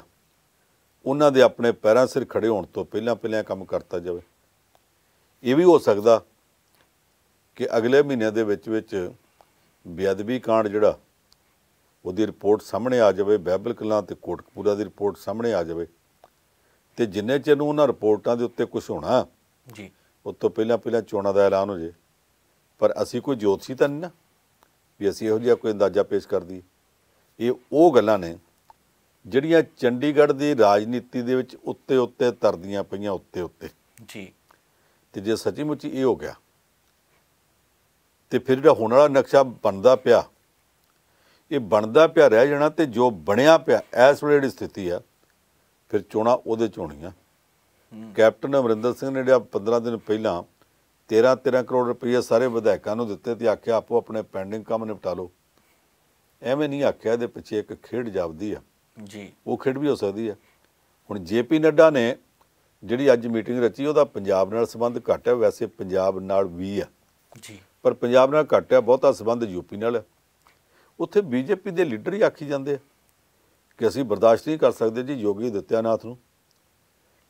ਉਹਨਾਂ ਦੇ ਆਪਣੇ ਪੈਰਾਂ ਸਿਰ ਖੜੇ ਹੋਣ ਤੋਂ ਪਹਿਲਾਂ ਪਹਿਲਾਂ ਕੰਮ ਕਰਤਾ ਜਾਵੇ ਇਹ ਵੀ ਹੋ ਸਕਦਾ ਕਿ ਅਗਲੇ ਮਹੀਨੇ ਦੇ ਵਿੱਚ ਵਿੱਚ ਬੇਅਦਬੀ ਕਾਂਡ ਜਿਹੜਾ ਉਹਦੀ ਰਿਪੋਰਟ ਸਾਹਮਣੇ ਆ ਜਾਵੇ ਬਾਈਬਲ ਕਲਾਂ ਤੇ ਕੋਟਕਪੂਰਾ ਦੀ ਰਿਪੋਰਟ ਸਾਹਮਣੇ ਆ ਜਾਵੇ ਤੇ ਜਿੰਨੇ ਚਿਰ ਨੂੰ ਉਹਨਾਂ ਰਿਪੋਰਟਾਂ ਦੇ ਉੱਤੇ ਕੁਝ ਹੋਣਾ ਜੀ ਉਸ ਤੋਂ ਪਹਿਲਾਂ ਪਹਿਲਾਂ ਚੋਣਾਂ ਦਾ ਐਲਾਨ ਹੋ ਜੇ ਪਰ ਅਸੀਂ ਕੋਈ ਜੋਤਸ਼ੀ ਤਾਂ ਨਹੀਂ ਨਾ ਵੀ ਅਸੀਂ ਇਹੋ ਜਿਹਾ ਕੋਈ ਅੰਦਾਜ਼ਾ ਪੇਸ਼ ਕਰ ਦਈਏ ਇਹ ਉਹ ਗੱਲਾਂ ਨੇ ਜਿਹੜੀਆਂ ਚੰਡੀਗੜ੍ਹ ਦੀ ਰਾਜਨੀਤੀ ਦੇ ਵਿੱਚ ਉੱਤੇ ਉੱਤੇ ਤਰਦੀਆਂ ਪਈਆਂ ਉੱਤੇ ਉੱਤੇ ਜੀ ਤੇ ਜੇ ਸੱਚੀ ਮੁੱਚੀ ਇਹ ਹੋ ਗਿਆ ਤੇ ਫਿਰ ਜਿਹੜਾ ਹੋਣ ਵਾਲਾ ਨਕਸ਼ਾ ਬਣਦਾ ਪਿਆ ਇਹ ਬਣਦਾ ਪਿਆ ਰਹਿ ਜਾਣਾ ਤੇ ਜੋ ਬਣਿਆ ਪਿਆ ਐਸ ਵੇਲੇ ਜਿਹੜੀ ਸਥਿਤੀ ਆ ਫਿਰ ਚੋਣਾ ਉਹਦੇ ਚੋਣੀਆਂ ਕੈਪਟਨ ਅਮਰਿੰਦਰ ਸਿੰਘ ਨੇ ਜਿਹੜਾ 15 ਦਿਨ ਪਹਿਲਾਂ 13-13 ਕਰੋੜ ਰੁਪਏ ਸਾਰੇ ਵਿਧਾਇਕਾਂ ਨੂੰ ਦਿੱਤੇ ਤੇ ਆਖਿਆ ਆਪੋ ਆਪਣੇ ਪੈਂਡਿੰਗ ਕੰਮ ਨਿਪਟਾ ਲਓ ਐਵੇਂ ਨਹੀਂ ਆਖਿਆ ਇਹਦੇ ਪਿੱਛੇ ਇੱਕ ਖੇਡ ਜਾਪਦੀ ਆ ਜੀ ਉਹ ਖੇਡ ਵੀ ਹੋ ਸਕਦੀ ਆ ਹੁਣ ਜੇਪੀ ਨੱਡਾ ਨੇ ਜਿਹੜੀ ਅੱਜ ਮੀਟਿੰਗ ਰਚੀ ਉਹਦਾ ਪੰਜਾਬ ਨਾਲ ਸੰਬੰਧ ਘੱਟ ਹੈ ਵੈਸੇ ਪੰਜਾਬ ਨਾਲ ਵੀ ਆ ਜੀ ਪਰ ਪੰਜਾਬ ਨਾਲ ਘੱਟ ਹੈ ਬਹੁਤਾ ਸੰਬੰਧ ਯੂਪੀ ਨਾਲ ਉੱਥੇ ਬੀਜੇਪੀ ਦੇ ਲੀਡਰ ਹੀ ਆਖੀ ਜਾਂਦੇ ਕਿ ਅਸੀਂ ਬਰਦਾਸ਼ਤ ਨਹੀਂ ਕਰ ਸਕਦੇ ਜੀ ਯੋਗੀ ਦਿੱਤਿਆਨਾਥ ਨੂੰ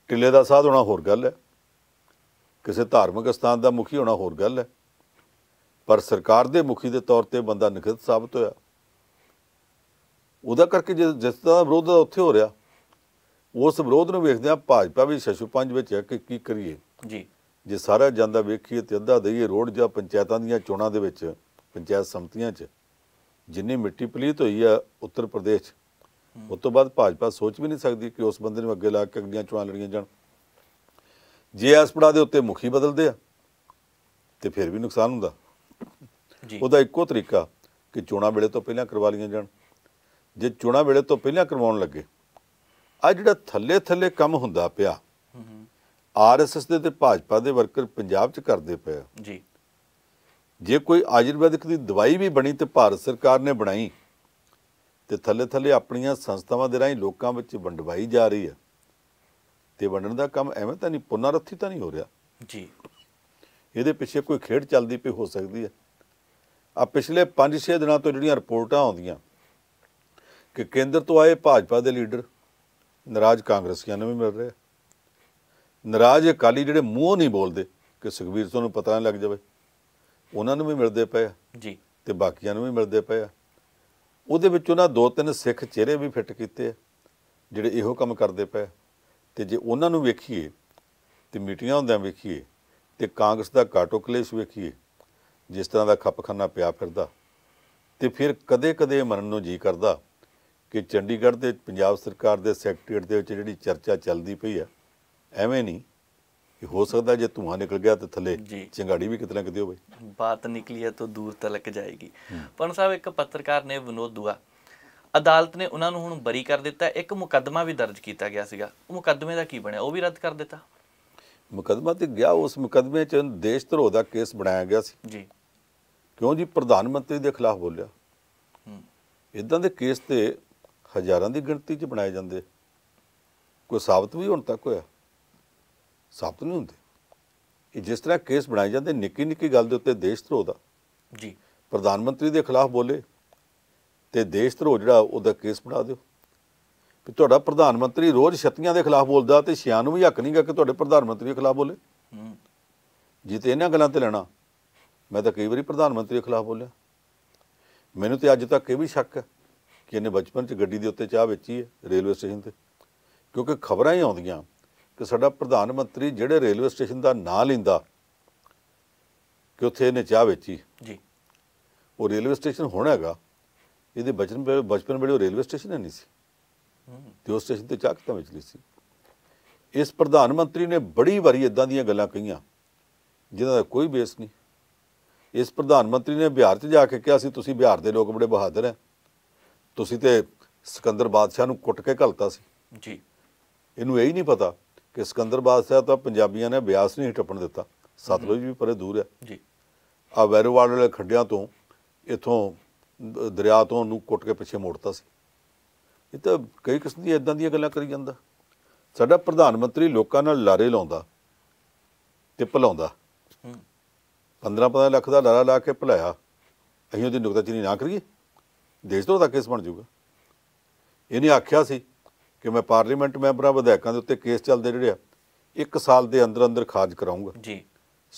ਟਿੱਲੇ ਦਾ ਸਾਧ ਹੋਣਾ ਹੋਰ ਗੱਲ ਹੈ ਕਿਸੇ ਧਾਰਮਿਕ ਸਥਾਨ ਦਾ ਮੁਖੀ ਹੋਣਾ ਹੋਰ ਗੱਲ ਹੈ ਪਰ ਸਰਕਾਰ ਦੇ ਮੁਖੀ ਦੇ ਤੌਰ ਤੇ ਬੰਦਾ ਨਿਖਤ ਸਾਬਤ ਹੋਇਆ ਉਹਦਾ ਕਰਕੇ ਜਿਸ ਦਾ ਵਿਰੋਧ ਉੱਥੇ ਹੋ ਰਿਹਾ ਉਸ ਵਿਰੋਧ ਨੂੰ ਵੇਖਦੇ ਆ ਭਾਜਪਾ ਵੀ ਸ਼ਸ਼ੂ ਪੰਜ ਵਿੱਚ ਹੈ ਕਿ ਕੀ ਕਰੀਏ ਜੀ ਜੇ ਸਾਰਾ ਜਾਂਦਾ ਵੇਖੀਏ ਤੇ ਅੱਧਾ ਦਈਏ ਰੋਡ ਜਾਂ ਪੰਚਾਇਤਾਂ ਦੀਆਂ ਚੋਣਾਂ ਦੇ ਵਿੱਚ ਪੰਚਾਇਤ ਸਮਤੀਆਂ 'ਚ ਜਿੰਨੀ ਮਿੱਟੀ ਪਲੀਤ ਹੋਈ ਆ ਉੱਤਰ ਪ੍ਰਦੇਸ਼ ਉਸ ਤੋਂ ਬਾਅਦ ਭਾਜਪਾ ਸੋਚ ਵੀ ਨਹੀਂ ਸਕਦੀ ਕਿ ਉਸ ਬੰਦੇ ਨੂੰ ਅੱਗੇ ਲਾ ਕੇ ਅਗਲੀਆਂ ਚੋਣਾਂ ਲੜੀਆਂ ਜਾਣ ਜੇ ਪੜਾ ਦੇ ਉੱਤੇ ਮੁਖੀ ਬਦਲਦੇ ਆ ਤੇ ਫਿਰ ਵੀ ਨੁਕਸਾਨ ਹੁੰਦਾ ਜੀ ਉਹਦਾ ਇੱਕੋ ਤਰੀਕਾ ਕਿ ਚੋਣਾਂ ਵੇਲੇ ਤੋਂ ਪਹਿਲਾਂ ਕਰਵਾ ਲੀਆਂ ਜਾਣ ਜੇ ਚੋਣਾਂ ਵੇਲੇ ਤੋਂ ਪਹਿਲਾਂ ਕਰਵਾਉਣ ਲੱਗੇ ਆ ਜਿਹੜਾ ਥੱਲੇ ਥੱਲੇ ਕੰਮ ਹੁੰਦਾ ਪਿਆ ਆਰਐਸਐਸ ਦੇ ਤੇ ਭਾਜਪਾ ਦੇ ਵਰਕਰ ਪੰਜਾਬ 'ਚ ਕਰਦੇ ਪਏ ਜੀ ਜੇ ਕੋਈ ਆਯੁਰਵੈਦਿਕ ਦੀ ਦਵਾਈ ਵੀ ਬਣੀ ਤੇ ਭਾਰਤ ਸਰਕਾਰ ਨੇ ਬਣਾਈ ਤੇ ਥੱਲੇ ਥੱਲੇ ਆਪਣੀਆਂ ਸੰਸਥਾਵਾਂ ਦੇ ਰਾਹੀਂ ਲੋਕਾਂ ਵਿੱਚ ਵੰਡਵਾਈ ਜਾ ਰਹੀ ਹੈ ਤੇ ਵੰਡਣ ਦਾ ਕੰਮ ਐਵੇਂ ਤਾਂ ਨਹੀਂ ਪੁਨਰਰਥੀ ਤਾਂ ਨਹੀਂ ਹੋ ਰਿਹਾ ਜੀ ਇਹਦੇ ਪਿੱਛੇ ਕੋਈ ਖੇਡ ਚੱਲਦੀ ਪਈ ਹੋ ਸਕਦੀ ਹੈ ਆ ਪਿਛਲੇ 5-6 ਦਿਨਾਂ ਤੋਂ ਜਿਹੜੀਆਂ ਰਿਪੋਰਟਾਂ ਆਉਂਦੀਆਂ ਕਿ ਕੇਂਦਰ ਤੋਂ ਆਏ ਭਾਜਪਾ ਦੇ ਲੀਡਰ ਨਾਰਾਜ਼ ਕਾਂਗਰਸੀਆਂ ਨੂੰ ਵੀ ਮਿਲ ਰਹੇ ਨਾਰਾਜ਼ ਅਕਾਲੀ ਜਿਹੜੇ ਮੂੰਹੋਂ ਨਹੀਂ ਬੋਲਦੇ ਕਿ ਸੁਖਬੀਰ ਸਿੰਘ ਨੂੰ ਪਤਾ ਨਹੀਂ ਲੱਗ ਜਾਵੇ ਉਹਨਾਂ ਨੂੰ ਵੀ ਮਿਲਦੇ ਪਏ ਜੀ ਤੇ ਬਾਕੀਆਂ ਨੂੰ ਵੀ ਮਿਲਦੇ ਪਏ ਆ ਉਹਦੇ ਵਿੱਚ ਉਹਨਾਂ ਦੋ ਤਿੰਨ ਸਿੱਖ ਚਿਹਰੇ ਵੀ ਫਿੱਟ ਕੀਤੇ ਆ ਜਿਹੜੇ ਇਹੋ ਕੰਮ ਕਰਦੇ ਪਏ ਤੇ ਜੇ ਉਹਨਾਂ ਨੂੰ ਵੇਖੀਏ ਤੇ ਮੀਟਿੰਗਾਂ ਹੁੰਦਿਆਂ ਵੇਖੀਏ ਤੇ ਕਾਂਗਰਸ ਦਾ ਕਾਟੋ ਕਲੇਸ਼ ਵੇਖੀਏ ਜਿਸ ਤਰ੍ਹਾਂ ਦਾ ਖੱਪਖਾਨਾ ਪਿਆ ਫਿਰਦਾ ਤੇ ਫਿਰ ਕਦੇ-ਕਦੇ ਮਰਨ ਨੂੰ ਜੀ ਕਰਦਾ ਕਿ ਚੰਡੀਗੜ੍ਹ ਦੇ ਪੰਜਾਬ ਸਰਕਾਰ ਦੇ ਸੈਕਟਰੀਏਟ ਦੇ ਵਿੱਚ ਜਿਹੜੀ ਚਰਚਾ ਚੱਲਦੀ ਪਈ ਆ ਐਵੇਂ ਨਹੀਂ ਕਿ ਹੋ ਸਕਦਾ ਜੇ ਧੂਆਂ ਨਿਕਲ ਗਿਆ ਤੇ ਥੱਲੇ ਚਿੰਗਾੜੀ ਵੀ ਕਿਤਨਾ ਕਿਤੇ ਹੋਵੇ ਬਾਤ ਨਿਕਲੀ ਹੈ ਤਾਂ ਦੂਰ ਤੱਕ ਜਾਏਗੀ ਪਰ ਸਾਹਿਬ ਇੱਕ ਪੱਤਰਕਾਰ ਨੇ ਵਿਨੋਦ ਦੁਆ ਅਦਾਲਤ ਨੇ ਉਹਨਾਂ ਨੂੰ ਹੁਣ ਬਰੀ ਕਰ ਦਿੱਤਾ ਇੱਕ ਮੁਕੱਦਮਾ ਵੀ ਦਰਜ ਕੀਤਾ ਗਿਆ ਸੀਗਾ ਉਹ ਮੁਕੱਦਮੇ ਦਾ ਕੀ ਬਣਿਆ ਉਹ ਵੀ ਰੱਦ ਕਰ ਦਿੱਤਾ ਮੁਕੱਦਮਾ ਤੇ ਗਿਆ ਉਸ ਮੁਕੱਦਮੇ 'ਚ ਦੇਸ਼ ਧਰੋਹ ਦਾ ਕੇਸ ਬਣਾਇਆ ਗਿਆ ਸੀ ਜੀ ਕਿਉਂ ਜੀ ਪ੍ਰਧਾਨ ਮੰਤਰੀ ਦੇ ਖਿਲਾਫ ਬੋਲਿਆ ਹੂੰ ਇਦਾਂ ਦੇ ਕੇਸ ਤੇ ਹਜ਼ਾਰਾਂ ਦੀ ਗਿਣਤੀ 'ਚ ਬਣਾਏ ਜਾਂਦੇ ਕੋਈ ਸਾਬਤ ਵੀ ਹੁਣ ਤੱਕ ਹੋਇਆ ਸਾਬਤ ਨਹੀਂ ਹੁੰਦੇ ਇਹ ਜਿਸ ਤਰ੍ਹਾਂ ਕੇਸ ਬਣਾਏ ਜਾਂਦੇ ਨਿੱਕੀ ਨਿੱਕੀ ਗੱਲ ਦੇ ਉੱਤੇ ਦੇਸ਼ ਧਰੋਹ ਦਾ ਜੀ ਪ੍ਰਧਾਨ ਮੰਤਰੀ ਦੇ ਖਿਲਾਫ ਬੋਲੇ ਤੇ ਦੇਸ਼ ਧਰੋ ਜਿਹੜਾ ਉਹਦਾ ਕੇਸ ਬਣਾ ਦਿਓ ਵੀ ਤੁਹਾਡਾ ਪ੍ਰਧਾਨ ਮੰਤਰੀ ਰੋਜ਼ ਛਤੀਆਂ ਦੇ ਖਿਲਾਫ ਬੋਲਦਾ ਤੇ ਛਿਆਂ ਨੂੰ ਵੀ ਹੱਕ ਨਹੀਂਗਾ ਕਿ ਤੁਹਾਡੇ ਪ੍ਰਧਾਨ ਮੰਤਰੀ ਦੇ ਖਿਲਾਫ ਬੋਲੇ ਜੇ ਤੇ ਇਹਨਾਂ ਗੱਲਾਂ ਤੇ ਲੈਣਾ ਮੈਂ ਤਾਂ ਕਈ ਵਾਰੀ ਪ੍ਰਧਾਨ ਮੰਤਰੀ ਦੇ ਖਿਲਾਫ ਬੋਲਿਆ ਮੈਨੂੰ ਤੇ ਅੱਜ ਤੱਕ ਇਹ ਵੀ ਸ਼ੱਕ ਹੈ ਕਿ ਇਹਨੇ ਬਚਪਨ 'ਚ ਗੱਡੀ ਦੇ ਉੱਤੇ ਚਾਹ ਵੇਚੀ ਹੈ ਰੇਲਵੇ ਸਟੇਸ਼ਨ ਤੇ ਕਿਉਂਕਿ ਖਬਰਾਂ ਹੀ ਆਉਂਦੀਆਂ ਕਿ ਸਾਡਾ ਪ੍ਰਧਾਨ ਮੰਤਰੀ ਜਿਹੜੇ ਰੇਲਵੇ ਸਟੇਸ਼ਨ ਦਾ ਨਾਂ ਲਿੰਦਾ ਕਿ ਉੱਥੇ ਇਹਨੇ ਚਾਹ ਵੇਚੀ ਜੀ ਉਹ ਰੇਲਵੇ ਸਟੇਸ਼ਨ ਹੋਣਾਗਾ ਹੈਗਾ ਇਹਦੇ ਬਚਨ ਬਚਪਨ ਵੇਲੇ ਰੇਲਵੇ ਸਟੇਸ਼ਨ ਨਹੀਂ ਸੀ ਤੇ ਉਸ ਸਟੇਸ਼ਨ ਤੇ ਚੱਕ ਤਾਂ ਵਿਚਲੀ ਸੀ ਇਸ ਪ੍ਰਧਾਨ ਮੰਤਰੀ ਨੇ ਬੜੀ ਵਾਰੀ ਇਦਾਂ ਦੀਆਂ ਗੱਲਾਂ ਕਹੀਆਂ ਜਿਨ੍ਹਾਂ ਦਾ ਕੋਈ ਬੇਸ ਨਹੀਂ ਇਸ ਪ੍ਰਧਾਨ ਮੰਤਰੀ ਨੇ ਬਿਹਾਰ 'ਚ ਜਾ ਕੇ ਕਿਹਾ ਸੀ ਤੁਸੀਂ ਬਿਹਾਰ ਦੇ ਲੋਕ ਬੜੇ ਬਹਾਦਰ ਹੈ ਤੁਸੀਂ ਤੇ ਸਿਕੰਦਰ ਬਾਦਸ਼ਾਹ ਨੂੰ ਕੁੱਟ ਕੇ ਘਲਤਾ ਸੀ ਜੀ ਇਹਨੂੰ ਇਹ ਹੀ ਨਹੀਂ ਪਤਾ ਕਿ ਸਿਕੰਦਰ ਬਾਦਸ਼ਾਹ ਤਾਂ ਪੰਜਾਬੀਆਂ ਨੇ ਬਿਆਸ ਨਹੀਂ ਟੱਪਣ ਦਿੱਤਾ ਸਤਲੁਜ ਵੀ ਪਰੇ ਦੂਰ ਹੈ ਜੀ ਆ ਵੈਰੋਵਾਲ ਵਾਲੇ ਖੱਡਿਆਂ ਤੋਂ ਇਥੋਂ ਦਰਿਆ ਤੋਂ ਉਹਨੂੰ ਕੁੱਟ ਕੇ ਪਿੱਛੇ ਮੋੜਤਾ ਸੀ ਇਹ ਤਾਂ ਕਈ ਕਿਸਮ ਦੀ ਇਦਾਂ ਦੀਆਂ ਗੱਲਾਂ ਕਰੀ ਜਾਂਦਾ ਸਾਡਾ ਪ੍ਰਧਾਨ ਮੰਤਰੀ ਲੋਕਾਂ ਨਾਲ ਲਾਰੇ ਲਾਉਂਦਾ ਤੇ ਭਲਾਉਂਦਾ 15-15 ਲੱਖ ਦਾ ਲਾਰਾ ਲਾ ਕੇ ਭਲਾਇਆ ਅਸੀਂ ਉਹਦੀ ਨੁਕਤਾਚੀਨੀ ਨਾ ਕਰੀਏ ਦੇਸ਼ ਤੋਂ ਤਾਂ ਕੇਸ ਬਣ ਜਾਊਗਾ ਇਹਨੇ ਆਖਿਆ ਸੀ ਕਿ ਮੈਂ ਪਾਰਲੀਮੈਂਟ ਮੈਂਬਰਾਂ ਵਿਧਾਇਕਾਂ ਦੇ ਉੱਤੇ ਕੇਸ ਚੱਲਦੇ ਜਿਹੜੇ ਆ 1 ਸਾਲ ਦੇ ਅੰਦਰ ਅੰਦਰ ਖਾਜ ਕਰਾਉਂਗਾ ਜੀ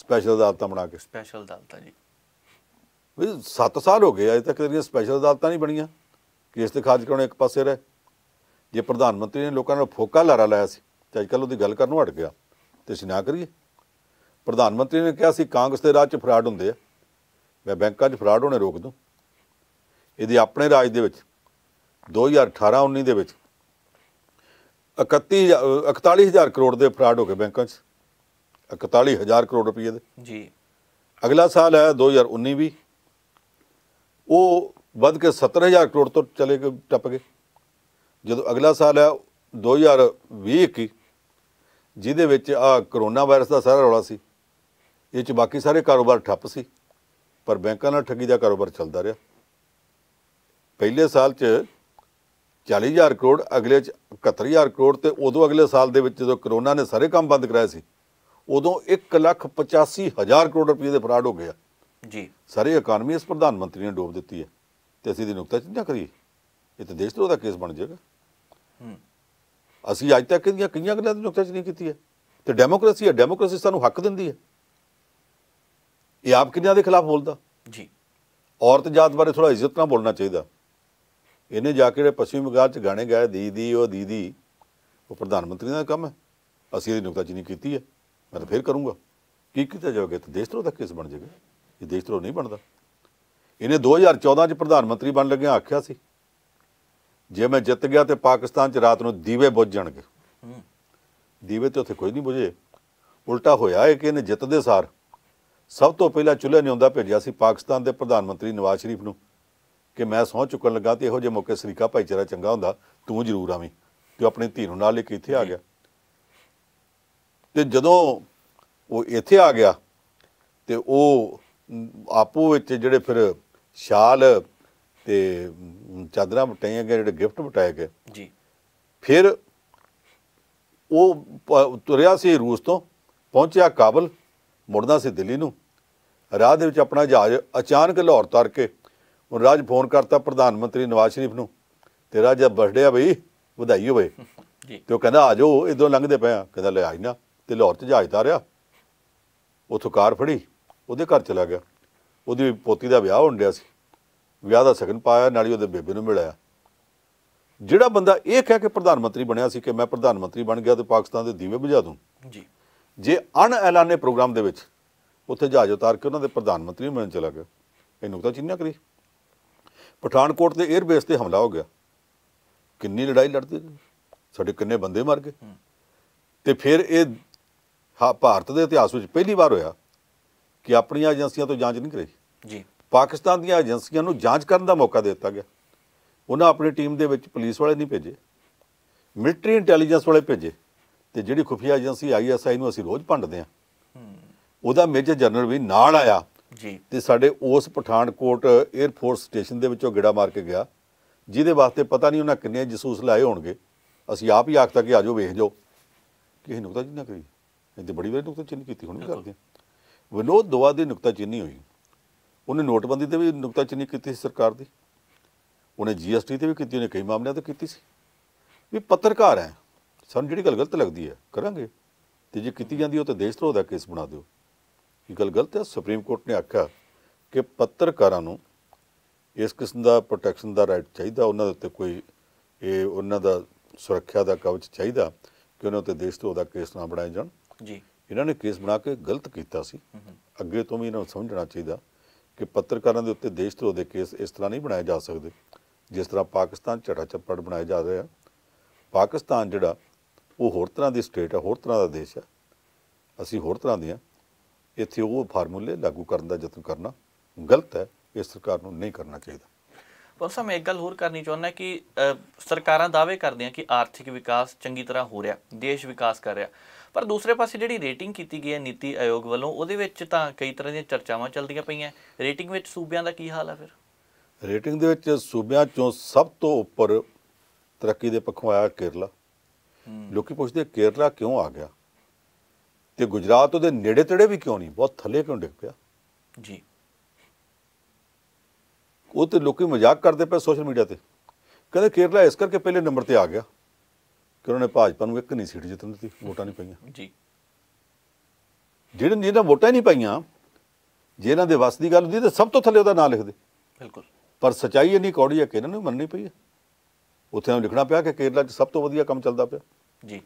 ਸਪੈਸ਼ਲ ਅਦਾਲਤਾਂ ਬਣਾ ਕੇ ਸਪੈਸ਼ਲ ਅਦਾਲਤਾਂ ਜੀ ਵੀ 7 ਸਾਲ ਹੋ ਗਏ ਅਜੇ ਤੱਕ ਤੇਰੀ ਸਪੈਸ਼ਲ ਅਦਾਲਤਾਂ ਨਹੀਂ ਬਣੀਆਂ ਕੇਸ ਤੇ ਖਾਜ ਕਰਾਉਣੇ ਇੱਕ ਪਾਸੇ ਰਹੇ ਜੇ ਪ੍ਰਧਾਨ ਮੰਤਰੀ ਨੇ ਲੋਕਾਂ ਨਾਲ ਫੋਕਾ ਲਾਰਾ ਲਾਇਆ ਸੀ ਤੇ ਅੱਜਕੱਲ ਉਹਦੀ ਗੱਲ ਕਰਨੋਂ ਹਟ ਗਿਆ ਤੇ ਅਸੀਂ ਨਾ ਕਰੀਏ ਪ੍ਰਧਾਨ ਮੰਤਰੀ ਨੇ ਕਿਹਾ ਸੀ ਕਾਂਗਰਸ ਦੇ ਰਾਜ 'ਚ ਫਰਾਡ ਹੁੰਦੇ ਆ ਮੈਂ ਬੈਂਕਾਂ 'ਚ ਫਰਾਡ ਹੋਣੇ ਰੋਕ ਦੂੰ ਇਹਦੀ ਆਪਣੇ ਰਾਜ ਦੇ ਵਿੱਚ 2018-19 ਦੇ ਵਿੱਚ 31 41000 ਕਰੋੜ ਦੇ ਫਰਾਡ ਹੋ ਗਏ ਬੈਂਕਾਂ 'ਚ 41000 ਕਰੋੜ ਰੁਪਏ ਦੇ ਜੀ ਅਗਲਾ ਸਾਲ ਹੈ 2019 ਵੀ ਉਹ ਵੱਧ ਕੇ 17000 ਕਰੋੜ ਤੋਂ ਚਲੇ ਕੇ ਟੱਪ ਗਏ ਜਦੋਂ ਅਗਲਾ ਸਾਲ ਹੈ 2020 ਜਿਹਦੇ ਵਿੱਚ ਆ ਕਰੋਨਾ ਵਾਇਰਸ ਦਾ ਸਾਰਾ ਰੌਲਾ ਸੀ ਇਹ ਚ ਬਾਕੀ ਸਾਰੇ ਕਾਰੋਬਾਰ ਠੱਪ ਸੀ ਪਰ ਬੈਂਕਾਂ ਨਾਲ ਠੱਗੀ ਦਾ ਕਾਰੋਬਾਰ ਚੱਲਦਾ ਰਿਹਾ ਪਹਿਲੇ ਸਾਲ ਚ 40000 ਕਰੋੜ ਅਗਲੇ ਚ 71000 ਕਰੋੜ ਤੇ ਉਦੋਂ ਅਗਲੇ ਸਾਲ ਦੇ ਵਿੱਚ ਜਦੋਂ ਕਰੋਨਾ ਨੇ ਸਾਰੇ ਕੰਮ ਬੰਦ ਕਰਾਏ ਸੀ ਉਦੋਂ 1,85,000 ਕਰੋੜ ਰੁਪਏ ਦੇ ਫਰਾਡ ਹੋ ਗਿਆ ਜੀ ਸਾਰੀ ਇਕਨੋਮੀ ਇਸ ਪ੍ਰਧਾਨ ਮੰਤਰੀ ਨੇ ਡੋਬ ਦਿੱਤੀ ਹੈ ਤੇ ਅਸੀਂ ਦੀ ਨੁਕਤਾ ਚਿੰਤਾ ਕਰੀਏ ਇਹ ਤਾਂ ਦੇਸ਼ ਦਾ ਕੇਸ ਬਣ ਜਾਏਗਾ ਅਸੀਂ ਅੱਜ ਤੱਕ ਇਹਦੀਆਂ ਕਈਆਂ ਗੱਲਾਂ ਦੀ ਨੁਕਤਾ ਚ ਨਹੀਂ ਕੀਤੀ ਹੈ ਤੇ ਡੈਮੋਕ੍ਰੇਸੀ ਹੈ ਡੈਮੋਕ੍ਰੇਸੀ ਸਾਨੂੰ ਹੱਕ ਦਿੰਦੀ ਹੈ ਇਹ ਆਪ ਕਿੰਨਿਆਂ ਦੇ ਖਿਲਾਫ ਬੋਲਦਾ ਜੀ ਔਰਤ ਜਾਤ ਬਾਰੇ ਥੋੜਾ ਇੱਜ਼ਤ ਨਾਲ ਬੋਲਣਾ ਚਾਹੀਦਾ ਇਹਨੇ ਜਾ ਕੇ ਪੱਛਮੀ ਬੰਗਾਲ ਚ ਗਾਣੇ ਗਾਏ ਦੀਦੀ ਉਹ ਦੀਦੀ ਉਹ ਪ੍ਰਧਾਨ ਮੰਤਰੀ ਦਾ ਕੰਮ ਹੈ ਅਸੀਂ ਇਹਦੀ ਨੁਕਤਾ ਚ ਨਹੀਂ ਕੀਤੀ ਹੈ ਮੈਂ ਤਾਂ ਫੇਰ ਕਰੂੰਗਾ ਕੀ ਕੀਤਾ ਜਾਵੇਗਾ ਤੇ ਦੇਸ਼ ਤੋਂ ਤੱਕ ਕੇਸ ਬਣ ਜਾਏਗਾ ਇਹ ਦੇਸ਼ ਧਰੋਹ ਨਹੀਂ ਬਣਦਾ ਇਹਨੇ 2014 ਚ ਪ੍ਰਧਾਨ ਮੰਤਰੀ ਬਣ ਲੱਗਿਆ ਆਖਿਆ ਸੀ ਜੇ ਮੈਂ ਜਿੱਤ ਗਿਆ ਤੇ ਪਾਕਿਸਤਾਨ ਚ ਰਾਤ ਨੂੰ ਦੀਵੇ ਬੁੱਝ ਜਾਣਗੇ ਦੀਵੇ ਤੇ ਉੱਥੇ ਕੋਈ ਨਹੀਂ ਬੁਝੇ ਉਲਟਾ ਹੋਇਆ ਹੈ ਕਿ ਇਹਨੇ ਜਿੱਤਦੇ ਸਾਰ ਸਭ ਤੋਂ ਪਹਿਲਾਂ ਚੁੱਲ੍ਹੇ ਨਿਉਂਦਾ ਭੇਜਿਆ ਸੀ ਪਾਕਿਸਤਾਨ ਦੇ ਪ੍ਰਧਾਨ ਮੰਤਰੀ ਨਵਾਜ਼ ਸ਼ਰੀਫ ਨੂੰ ਕਿ ਮੈਂ ਸੌਂ ਚੁੱਕਣ ਲੱਗਾ ਤੇ ਇਹੋ ਜਿਹੇ ਮੌਕੇ ਸਰੀਕਾ ਭਾਈਚਾਰਾ ਚੰਗਾ ਹੁੰਦਾ ਤੂੰ ਜ਼ਰੂਰ ਆਵੀਂ ਤੇ ਆਪਣੀ ਧੀ ਨੂੰ ਨਾਲ ਲੈ ਕੇ ਇੱਥੇ ਆ ਗਿਆ ਤੇ ਜਦੋਂ ਉਹ ਇੱਥੇ ਆ ਗਿਆ ਤੇ ਉਹ ਆਪੋ ਵਿੱਚ ਜਿਹੜੇ ਫਿਰ ਸ਼ਾਲ ਤੇ ਚਾਦਰਾਂ ਬਟਾਈਆਂ ਗਏ ਜਿਹੜੇ ਗਿਫਟ ਬਟਾਏ ਗਏ ਜੀ ਫਿਰ ਉਹ ਤੁਰਿਆ ਸੀ ਰੂਸ ਤੋਂ ਪਹੁੰਚਿਆ ਕਾਬਲ ਮੁੜਦਾ ਸੀ ਦਿੱਲੀ ਨੂੰ ਰਾਹ ਦੇ ਵਿੱਚ ਆਪਣਾ ਜਹਾਜ਼ ਅਚਾਨਕ ਲਾਹੌਰ ਤਰ ਕੇ ਉਹ ਰਾਜ ਫੋਨ ਕਰਤਾ ਪ੍ਰਧਾਨ ਮੰਤਰੀ ਨਵਾਜ਼ ਸ਼ਰੀਫ ਨੂੰ ਤੇਰਾ ਜਬ ਬਰਥਡੇ ਆ ਬਈ ਵਧਾਈ ਹੋਵੇ ਜੀ ਤੇ ਉਹ ਕਹਿੰਦਾ ਆਜੋ ਇਦੋਂ ਇਧਰੋਂ ਲੰਘਦੇ ਪਿਆ ਕਹਿੰਦਾ ਲੈ ਆਈ ਨਾ ਤੇ ਲਾਹੌਰ ਤੇ ਜਹਾਜ਼ ਤਾਰਿਆ ਉਥੋਂ ਕਾਰ ਫੜੀ ਉਹਦੇ ਘਰ ਚਲਾ ਗਿਆ ਉਹਦੀ ਪੋਤੀ ਦਾ ਵਿਆਹ ਹੋਣ ਡਿਆ ਸੀ ਵਿਆਹ ਦਾ ਸਗਨ ਪਾਇਆ ਨਾਲ ਹੀ ਉਹਦੇ ਬੇਬੇ ਨੂੰ ਮਿਲਾਇਆ ਜਿਹੜਾ ਬੰਦਾ ਇਹ ਕਹਿ ਕੇ ਪ੍ਰਧਾਨ ਮੰਤਰੀ ਬਣਿਆ ਸੀ ਕਿ ਮੈਂ ਪ੍ਰਧਾਨ ਮੰਤਰੀ ਬਣ ਗਿਆ ਤੇ ਪਾਕਿਸਤਾਨ ਦੇ ਦੀਵੇ ਬੁਝਾ ਦੂੰ ਜੀ ਜੇ ਅਣ ਐਲਾਨੇ ਪ੍ਰੋਗਰਾਮ ਦੇ ਵਿੱਚ ਉੱਥੇ ਜਹਾਜ਼ ਉਤਾਰ ਕੇ ਉਹਨਾਂ ਦੇ ਪ੍ਰਧਾਨ ਮੰਤਰੀ ਮਿਲਣ ਚਲਾ ਗਿਆ ਇਹ ਨੁਕਤਾ ਚਿੰਨਾ ਕਰੀ ਪਠਾਨਕੋਟ ਦੇ 에ਅਰਬੇਸ ਤੇ ਹਮਲਾ ਹੋ ਗਿਆ ਕਿੰਨੀ ਲੜਾਈ ਲੜਦੇ ਸਾਡੇ ਕਿੰਨੇ ਬੰਦੇ ਮਰ ਗਏ ਤੇ ਫਿਰ ਇਹ ਭਾਰਤ ਦੇ ਇਤਿਹਾਸ ਵਿੱਚ ਪਹਿਲੀ ਵਾਰ ਹੋਇਆ ਕਿ ਆਪਣੀਆਂ ਏਜੰਸੀਆਂ ਤੋਂ ਜਾਂਚ ਨਹੀਂ ਕਰਾਈ ਜੀ ਪਾਕਿਸਤਾਨ ਦੀਆਂ ਏਜੰਸੀਆਂ ਨੂੰ ਜਾਂਚ ਕਰਨ ਦਾ ਮੌਕਾ ਦੇ ਦਿੱਤਾ ਗਿਆ ਉਹਨਾਂ ਆਪਣੀ ਟੀਮ ਦੇ ਵਿੱਚ ਪੁਲਿਸ ਵਾਲੇ ਨਹੀਂ ਭੇਜੇ ਮਿਲਟਰੀ ਇੰਟੈਲੀਜੈਂਸ ਵਾਲੇ ਭੇਜੇ ਤੇ ਜਿਹੜੀ ਖੁਫੀਆ ਏਜੰਸੀ ਆਈਐਸਆਈ ਨੂੰ ਅਸੀਂ ਰੋਜ਼ ਭੰਡਦੇ ਆ ਉਹਦਾ ਮੇਜਰ ਜਨਰਲ ਵੀ ਨਾਲ ਆਇਆ ਜੀ ਤੇ ਸਾਡੇ ਉਸ ਪਠਾਨਕੋਟ 에ਅਰ ਫੋਰਸ ਸਟੇਸ਼ਨ ਦੇ ਵਿੱਚੋਂ ਗਿੜਾ ਮਾਰ ਕੇ ਗਿਆ ਜਿਹਦੇ ਵਾਸਤੇ ਪਤਾ ਨਹੀਂ ਉਹਨਾਂ ਕਿੰਨੇ ਜਸੂਸ ਲਾਏ ਹੋਣਗੇ ਅਸੀਂ ਆਪ ਹੀ ਆਖਤਾ ਕਿ ਆਜੋ ਵੇਖ ਜਾਓ ਕਿਸੇ ਨੂੰ ਤਾਂ ਜਿੰਨਾ ਕਰੀ ਇੰਦੇ ਬੜੀ ਬੜੀ ਵਾਰੀ ਤਾਂ ਚਿੰਨ ਕੀਤੀ ਹੋਣੀ ਕਰਦੇ ਆ ਵਿਨੋਦ ਦੋਆ ਦੀ ਨੁਕਤਾਚੀਨੀ ਹੋਈ ਉਹਨੇ ਨੋਟਬੰਦੀ ਤੇ ਵੀ ਨੁਕਤਾਚੀਨੀ ਕੀਤੀ ਸੀ ਸਰਕਾਰ ਦੀ ਉਹਨੇ ਜੀਐਸਟੀ ਤੇ ਵੀ ਕੀਤੀ ਉਹਨੇ ਕਈ ਮਾਮਲਿਆਂ ਤੇ ਕੀਤੀ ਸੀ ਵੀ ਪੱਤਰਕਾਰ ਹੈ ਸਾਨੂੰ ਜਿਹੜੀ ਗੱਲ ਗਲਤ ਲੱਗਦੀ ਹੈ ਕਰਾਂਗੇ ਤੇ ਜੇ ਕੀਤੀ ਜਾਂਦੀ ਉਹ ਤੇ ਦੇਸ਼ ਧਰੋਹ ਦਾ ਕੇਸ ਬਣਾ ਦਿਓ ਇਹ ਗੱਲ ਗਲਤ ਹੈ ਸੁਪਰੀਮ ਕੋਰਟ ਨੇ ਆਖਿਆ ਕਿ ਪੱਤਰਕਾਰਾਂ ਨੂੰ ਇਸ ਕਿਸਮ ਦਾ ਪ੍ਰੋਟੈਕਸ਼ਨ ਦਾ ਰਾਈਟ ਚਾਹੀਦਾ ਉਹਨਾਂ ਦੇ ਉੱਤੇ ਕੋਈ ਇਹ ਉਹਨਾਂ ਦਾ ਸੁਰੱਖਿਆ ਦਾ ਕਵਚ ਚਾਹੀਦਾ ਕਿ ਉਹਨਾਂ ਉੱਤੇ ਦੇਸ਼ ਧਰੋਹ ਦਾ ਕੇਸ ਨਾ ਬਣਾਏ ਜਾਣ ਜੀ ਇਹਨਾਂ ਨੇ ਕੇਸ ਬਣਾ ਕੇ ਗਲਤ ਕੀਤਾ ਸੀ ਅੱਗੇ ਤੋਂ ਵੀ ਇਹਨਾਂ ਨੂੰ ਸਮਝਣਾ ਚਾਹੀਦਾ ਕਿ ਪੱਤਰਕਾਰਾਂ ਦੇ ਉੱਤੇ ਦੇਸ਼ ਧਰੋ ਦੇ ਕੇਸ ਇਸ ਤਰ੍ਹਾਂ ਨਹੀਂ ਬਣਾਏ ਜਾ ਸਕਦੇ ਜਿਸ ਤਰ੍ਹਾਂ ਪਾਕਿਸਤਾਨ ਝੜਾ ਚੱਪੜ ਬਣਾਏ ਜਾ ਰਿਹਾ ਪਾਕਿਸਤਾਨ ਜਿਹੜਾ ਉਹ ਹੋਰ ਤਰ੍ਹਾਂ ਦੀ ਸਟੇਟ ਹੈ ਹੋਰ ਤਰ੍ਹਾਂ ਦਾ ਦੇਸ਼ ਹੈ ਅਸੀਂ ਹੋਰ ਤਰ੍ਹਾਂ ਦੇ ਆ ਇੱਥੇ ਉਹ ਫਾਰਮੂਲੇ ਲਾਗੂ ਕਰਨ ਦਾ ਯਤਨ ਕਰਨਾ ਗਲਤ ਹੈ ਇਸ ਸਰਕਾਰ ਨੂੰ ਨਹੀਂ ਕਰਨਾ ਚਾਹੀਦਾ ਪਰ ਸਮੇਂ ਮੈਂ ਇੱਕ ਗੱਲ ਹੋਰ ਕਰਨੀ ਚਾਹੁੰਦਾ ਕਿ ਸਰਕਾਰਾਂ ਦਾਅਵੇ ਕਰਦੀਆਂ ਕਿ ਆਰਥਿਕ ਵਿਕਾਸ ਚੰਗੀ ਤਰ੍ਹਾਂ ਹੋ ਰਿਹਾ ਦੇਸ਼ ਵਿਕਾਸ ਕਰ ਰਿਹਾ ਪਰ ਦੂਸਰੇ ਪਾਸੇ ਜਿਹੜੀ ਰੇਟਿੰਗ ਕੀਤੀ ਗਈ ਹੈ ਨੀਤੀ ਆਯੋਗ ਵੱਲੋਂ ਉਹਦੇ ਵਿੱਚ ਤਾਂ ਕਈ ਤਰ੍ਹਾਂ ਦੀਆਂ ਚਰਚਾਵਾਂ ਚੱਲਦੀਆਂ ਪਈਆਂ ਰੇਟਿੰਗ ਵਿੱਚ ਸੂਬਿਆਂ ਦਾ ਕੀ ਹਾਲ ਹੈ ਫਿਰ ਰੇਟਿੰਗ ਦੇ ਵਿੱਚ ਸੂਬਿਆਂ ਚੋਂ ਸਭ ਤੋਂ ਉੱਪਰ ਤਰੱਕੀ ਦੇ ਪੱਖੋਂ ਆਇਆ ਕੇਰਲਾ ਲੋਕੀ ਪੁੱਛਦੇ ਕੇਰਲਾ ਕਿਉਂ ਆ ਗਿਆ ਤੇ ਗੁਜਰਾਤ ਉਹਦੇ ਨੇੜੇ ਤੇੜੇ ਵੀ ਕਿਉਂ ਨਹੀਂ ਬਹੁਤ ਥੱਲੇ ਕਿਉਂ ਡਿੱਗ ਪਿਆ ਜੀ ਉਹ ਤੇ ਲੋਕੀ ਮਜ਼ਾਕ ਕਰਦੇ ਪਏ ਸੋਸ਼ਲ ਮੀਡੀਆ ਤੇ ਕਹਿੰਦੇ ਕੇਰਲਾ ਇਸ ਕਰਕੇ ਪਹਿਲੇ ਨੰਬਰ ਤੇ ਆ ਗਿਆ ਕਿ ਉਹਨੇ ਭਾਜਪਾ ਨੂੰ ਇੱਕ ਨਹੀਂ ਸੀਟ ਜਿੱਤਣ ਦਿੱਤੀ ਵੋਟਾਂ ਨਹੀਂ ਪਈਆਂ ਜੀ ਜਿਹੜੇ ਤਾਂ ਵੋਟਾਂ ਨਹੀਂ ਪਈਆਂ ਜਿਹਨਾਂ ਦੇ ਵਸ ਦੀ ਗੱਲ ਹੁੰਦੀ ਤਾਂ ਸਭ ਤੋਂ ਥੱਲੇ ਉਹਦਾ ਨਾਮ ਲਿਖਦੇ ਬਿਲਕੁਲ ਪਰ ਸਚਾਈ ਨਹੀਂ ਕੌੜੀ ਹੈ ਕਿ ਇਹਨਾਂ ਨੂੰ ਮੰਨਣੀ ਪਈ ਹੈ ਉੱਥੇ ਉਹ ਲਿਖਣਾ ਪਿਆ ਕਿ ਕੇਰਲਾ 'ਚ ਸਭ ਤੋਂ ਵਧੀਆ ਕੰਮ ਚੱਲਦਾ ਪਿਆ ਜੀ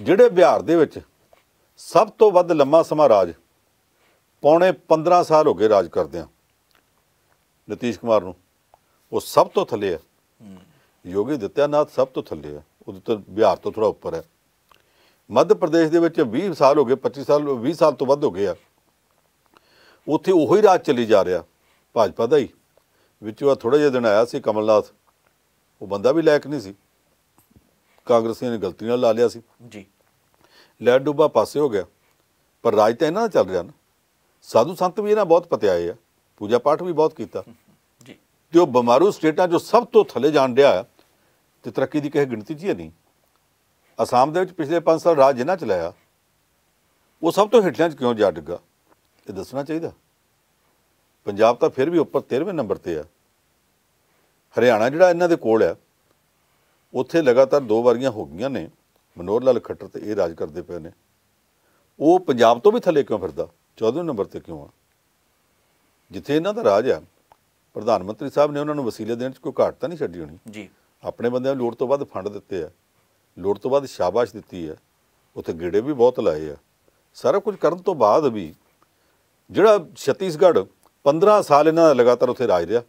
ਜਿਹੜੇ ਬਿਹਾਰ ਦੇ ਵਿੱਚ ਸਭ ਤੋਂ ਵੱਧ ਲੰਮਾ ਸਮਾਂ ਰਾਜ ਪੌਣੇ 15 ਸਾਲ ਹੋ ਗਏ ਰਾਜ ਕਰਦਿਆਂ ਨਤੀਸ਼ ਕੁਮਾਰ ਨੂੰ ਉਹ ਸਭ ਤੋਂ ਥੱਲੇ ਆ ਯੋਗੀ ਦਿੱਤਿਆਨਾਥ ਸਭ ਤੋਂ ਥੱਲੇ ਆ ਉਦੋਂ ਤਾਂ ਬਿਹਾਰ ਤੋਂ ਥੋੜਾ ਉੱਪਰ ਹੈ ਮੱਧ ਪ੍ਰਦੇਸ਼ ਦੇ ਵਿੱਚ 20 ਸਾਲ ਹੋ ਗਏ 25 ਸਾਲ 20 ਸਾਲ ਤੋਂ ਵੱਧ ਹੋ ਗਏ ਆ ਉੱਥੇ ਉਹੀ ਰਾਜ ਚੱਲੀ ਜਾ ਰਿਹਾ ਭਾਜਪਾ ਦਾ ਹੀ ਵਿੱਚੋਂ ਆ ਥੋੜਾ ਜਿਹਾ ਦਿਨ ਆਇਆ ਸੀ ਕਮਲਨਾਥ ਉਹ ਬੰਦਾ ਵੀ ਲਾਇਕ ਨਹੀਂ ਸੀ ਕਾਂਗਰਸੀਆਂ ਨੇ ਗਲਤੀ ਨਾਲ ਲਾ ਲਿਆ ਸੀ ਜੀ ਲੈ ਡੁੱਬਾ ਪਾਸੇ ਹੋ ਗਿਆ ਪਰ ਰਾਜ ਤਾਂ ਇਹਨਾਂ ਦਾ ਚੱਲ ਰਿਹਾ ਨਾ ਸਾਧੂ ਸੰਤ ਵੀ ਇਹਨਾਂ ਬਹੁਤ ਪਤਿਆਏ ਆ ਪੂਜਾ ਪਾਠ ਵੀ ਬਹੁਤ ਕੀਤਾ ਜੀ ਤੇ ਉਹ ਬਿਮਾਰੂ ਸਟੇਟਾਂ ਜੋ ਸਭ ਤੋਂ ਥੱਲੇ ਜਾਣ ਰਿਹਾ ਆ ਤੇ ਤਰੱਕੀ ਦੀ ਕਿਸੇ ਗਿਣਤੀ ਜੀ ਨਹੀਂ ਅਸਾਮ ਦੇ ਵਿੱਚ ਪਿਛਲੇ 5 ਸਾਲ ਰਾਜ ਜਿੰਨਾ ਚਲਾਇਆ ਉਹ ਸਭ ਤੋਂ ਹਿੱਟਲਿਆਂ 'ਚ ਕਿਉਂ ਜਾ ਡਿੱਗਾ ਇਹ ਦੱਸਣਾ ਚਾਹੀਦਾ ਪੰਜਾਬ ਤਾਂ ਫਿਰ ਵੀ ਉੱਪਰ 13ਵੇਂ ਨੰਬਰ ਤੇ ਆ ਹਰਿਆਣਾ ਜਿਹੜਾ ਇਹਨਾਂ ਦੇ ਕੋਲ ਆ ਉੱਥੇ ਲਗਾਤਾਰ ਦੋ ਵਾਰੀਆਂ ਹੋ ਗਈਆਂ ਨੇ ਮਨੋਰ ਲਾਲ ਖੱਟਰ ਤੇ ਇਹ ਰਾਜ ਕਰਦੇ ਪਏ ਨੇ ਉਹ ਪੰਜਾਬ ਤੋਂ ਵੀ ਥੱਲੇ ਕਿਉਂ ਫਿਰਦਾ 14ਵੇਂ ਨੰਬਰ ਤੇ ਕਿਉਂ ਆ ਜਿੱਥੇ ਇਹਨਾਂ ਦਾ ਰਾਜ ਆ ਪ੍ਰਧਾਨ ਮੰਤਰੀ ਸਾਹਿਬ ਨੇ ਉਹਨਾਂ ਨੂੰ ਵਸੀਲੇ ਦੇਣ 'ਚ ਕੋਈ ਘਾਟ ਤਾਂ ਨਹੀਂ ਛੱਡੀ ਹੋਣੀ ਜੀ ਆਪਣੇ ਬੰਦਿਆਂ ਨੂੰ ਲੋੜ ਤੋਂ ਵੱਧ ਫੰਡ ਦਿੱਤੇ ਆ ਲੋੜ ਤੋਂ ਵੱਧ ਸ਼ਾਬਾਸ਼ ਦਿੱਤੀ ਆ ਉੱਥੇ ਗੇੜੇ ਵੀ ਬਹੁਤ ਲਾਏ ਆ ਸਾਰਾ ਕੁਝ ਕਰਨ ਤੋਂ ਬਾਅਦ ਵੀ ਜਿਹੜਾ ਛਤੀਸਗੜ੍ਹ 15 ਸਾਲ ਇਹਨਾਂ ਦਾ ਲਗਾਤਾਰ ਉੱਥੇ ਰਾਜ ਰਿਹਾ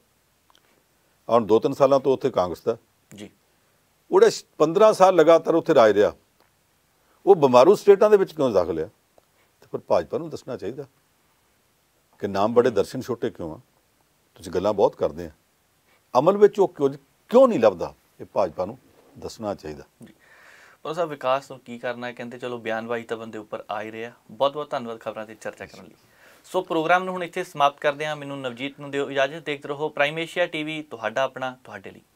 ਹੁਣ 2-3 ਸਾਲਾਂ ਤੋਂ ਉੱਥੇ ਕਾਂਗਰਸ ਦਾ ਜੀ ਉਹੜੇ 15 ਸਾਲ ਲਗਾਤਾਰ ਉੱਥੇ ਰਾਜ ਰਿਹਾ ਉਹ ਬਿਮਾਰੂ ਸਟੇਟਾਂ ਦੇ ਵਿੱਚ ਕਿਉਂ ਦਾਖਲ ਆ ਤੇ ਪਰ ਭਾਜਪਾ ਨੂੰ ਦੱਸਣਾ ਚਾਹੀਦਾ ਕਿ ਨਾਮ ਬੜੇ ਦਰਸ਼ਨ ਛੋਟੇ ਕਿਉਂ ਆ ਤੁਸੀਂ ਗੱਲਾਂ ਬਹੁਤ ਕਰਦੇ ਆ ਅਮਲ ਵਿੱਚ ਉਹ ਕਿਉਂ ਨਹੀਂ ਲੱਭਦਾ ਇਹ ਭਾਜਪਾ ਨੂੰ ਦੱਸਣਾ ਚਾਹੀਦਾ ਪਰ ਸਾਹਿਬ ਵਿਕਾਸ ਨੂੰ ਕੀ ਕਰਨਾ ਹੈ ਕਹਿੰਦੇ ਚਲੋ ਬਿਆਨਬਾਜ਼ੀ ਤਾਂ ਬੰਦੇ ਉੱਪਰ ਆ ਹੀ ਰਿਹਾ ਬਹੁਤ ਬਹੁਤ ਧੰਨਵਾਦ ਖਬਰਾਂ ਤੇ ਚਰਚਾ ਕਰਨ ਲਈ ਸੋ ਪ੍ਰੋਗਰਾਮ ਨੂੰ ਹੁਣ ਇੱਥੇ ਸਮਾਪਤ ਕਰਦੇ ਹਾਂ ਮੈਨੂੰ ਨਵਜੀਤ ਨੂੰ ਦਿਓ ਇਜਾਜ਼ਤ ਦੇਖਦੇ ਰਹੋ ਪ੍ਰਾਈਮ ਏਸ਼ੀਆ ਟੀਵੀ ਤੁਹਾਡਾ ਆਪਣਾ ਤੁਹਾਡੇ ਲਈ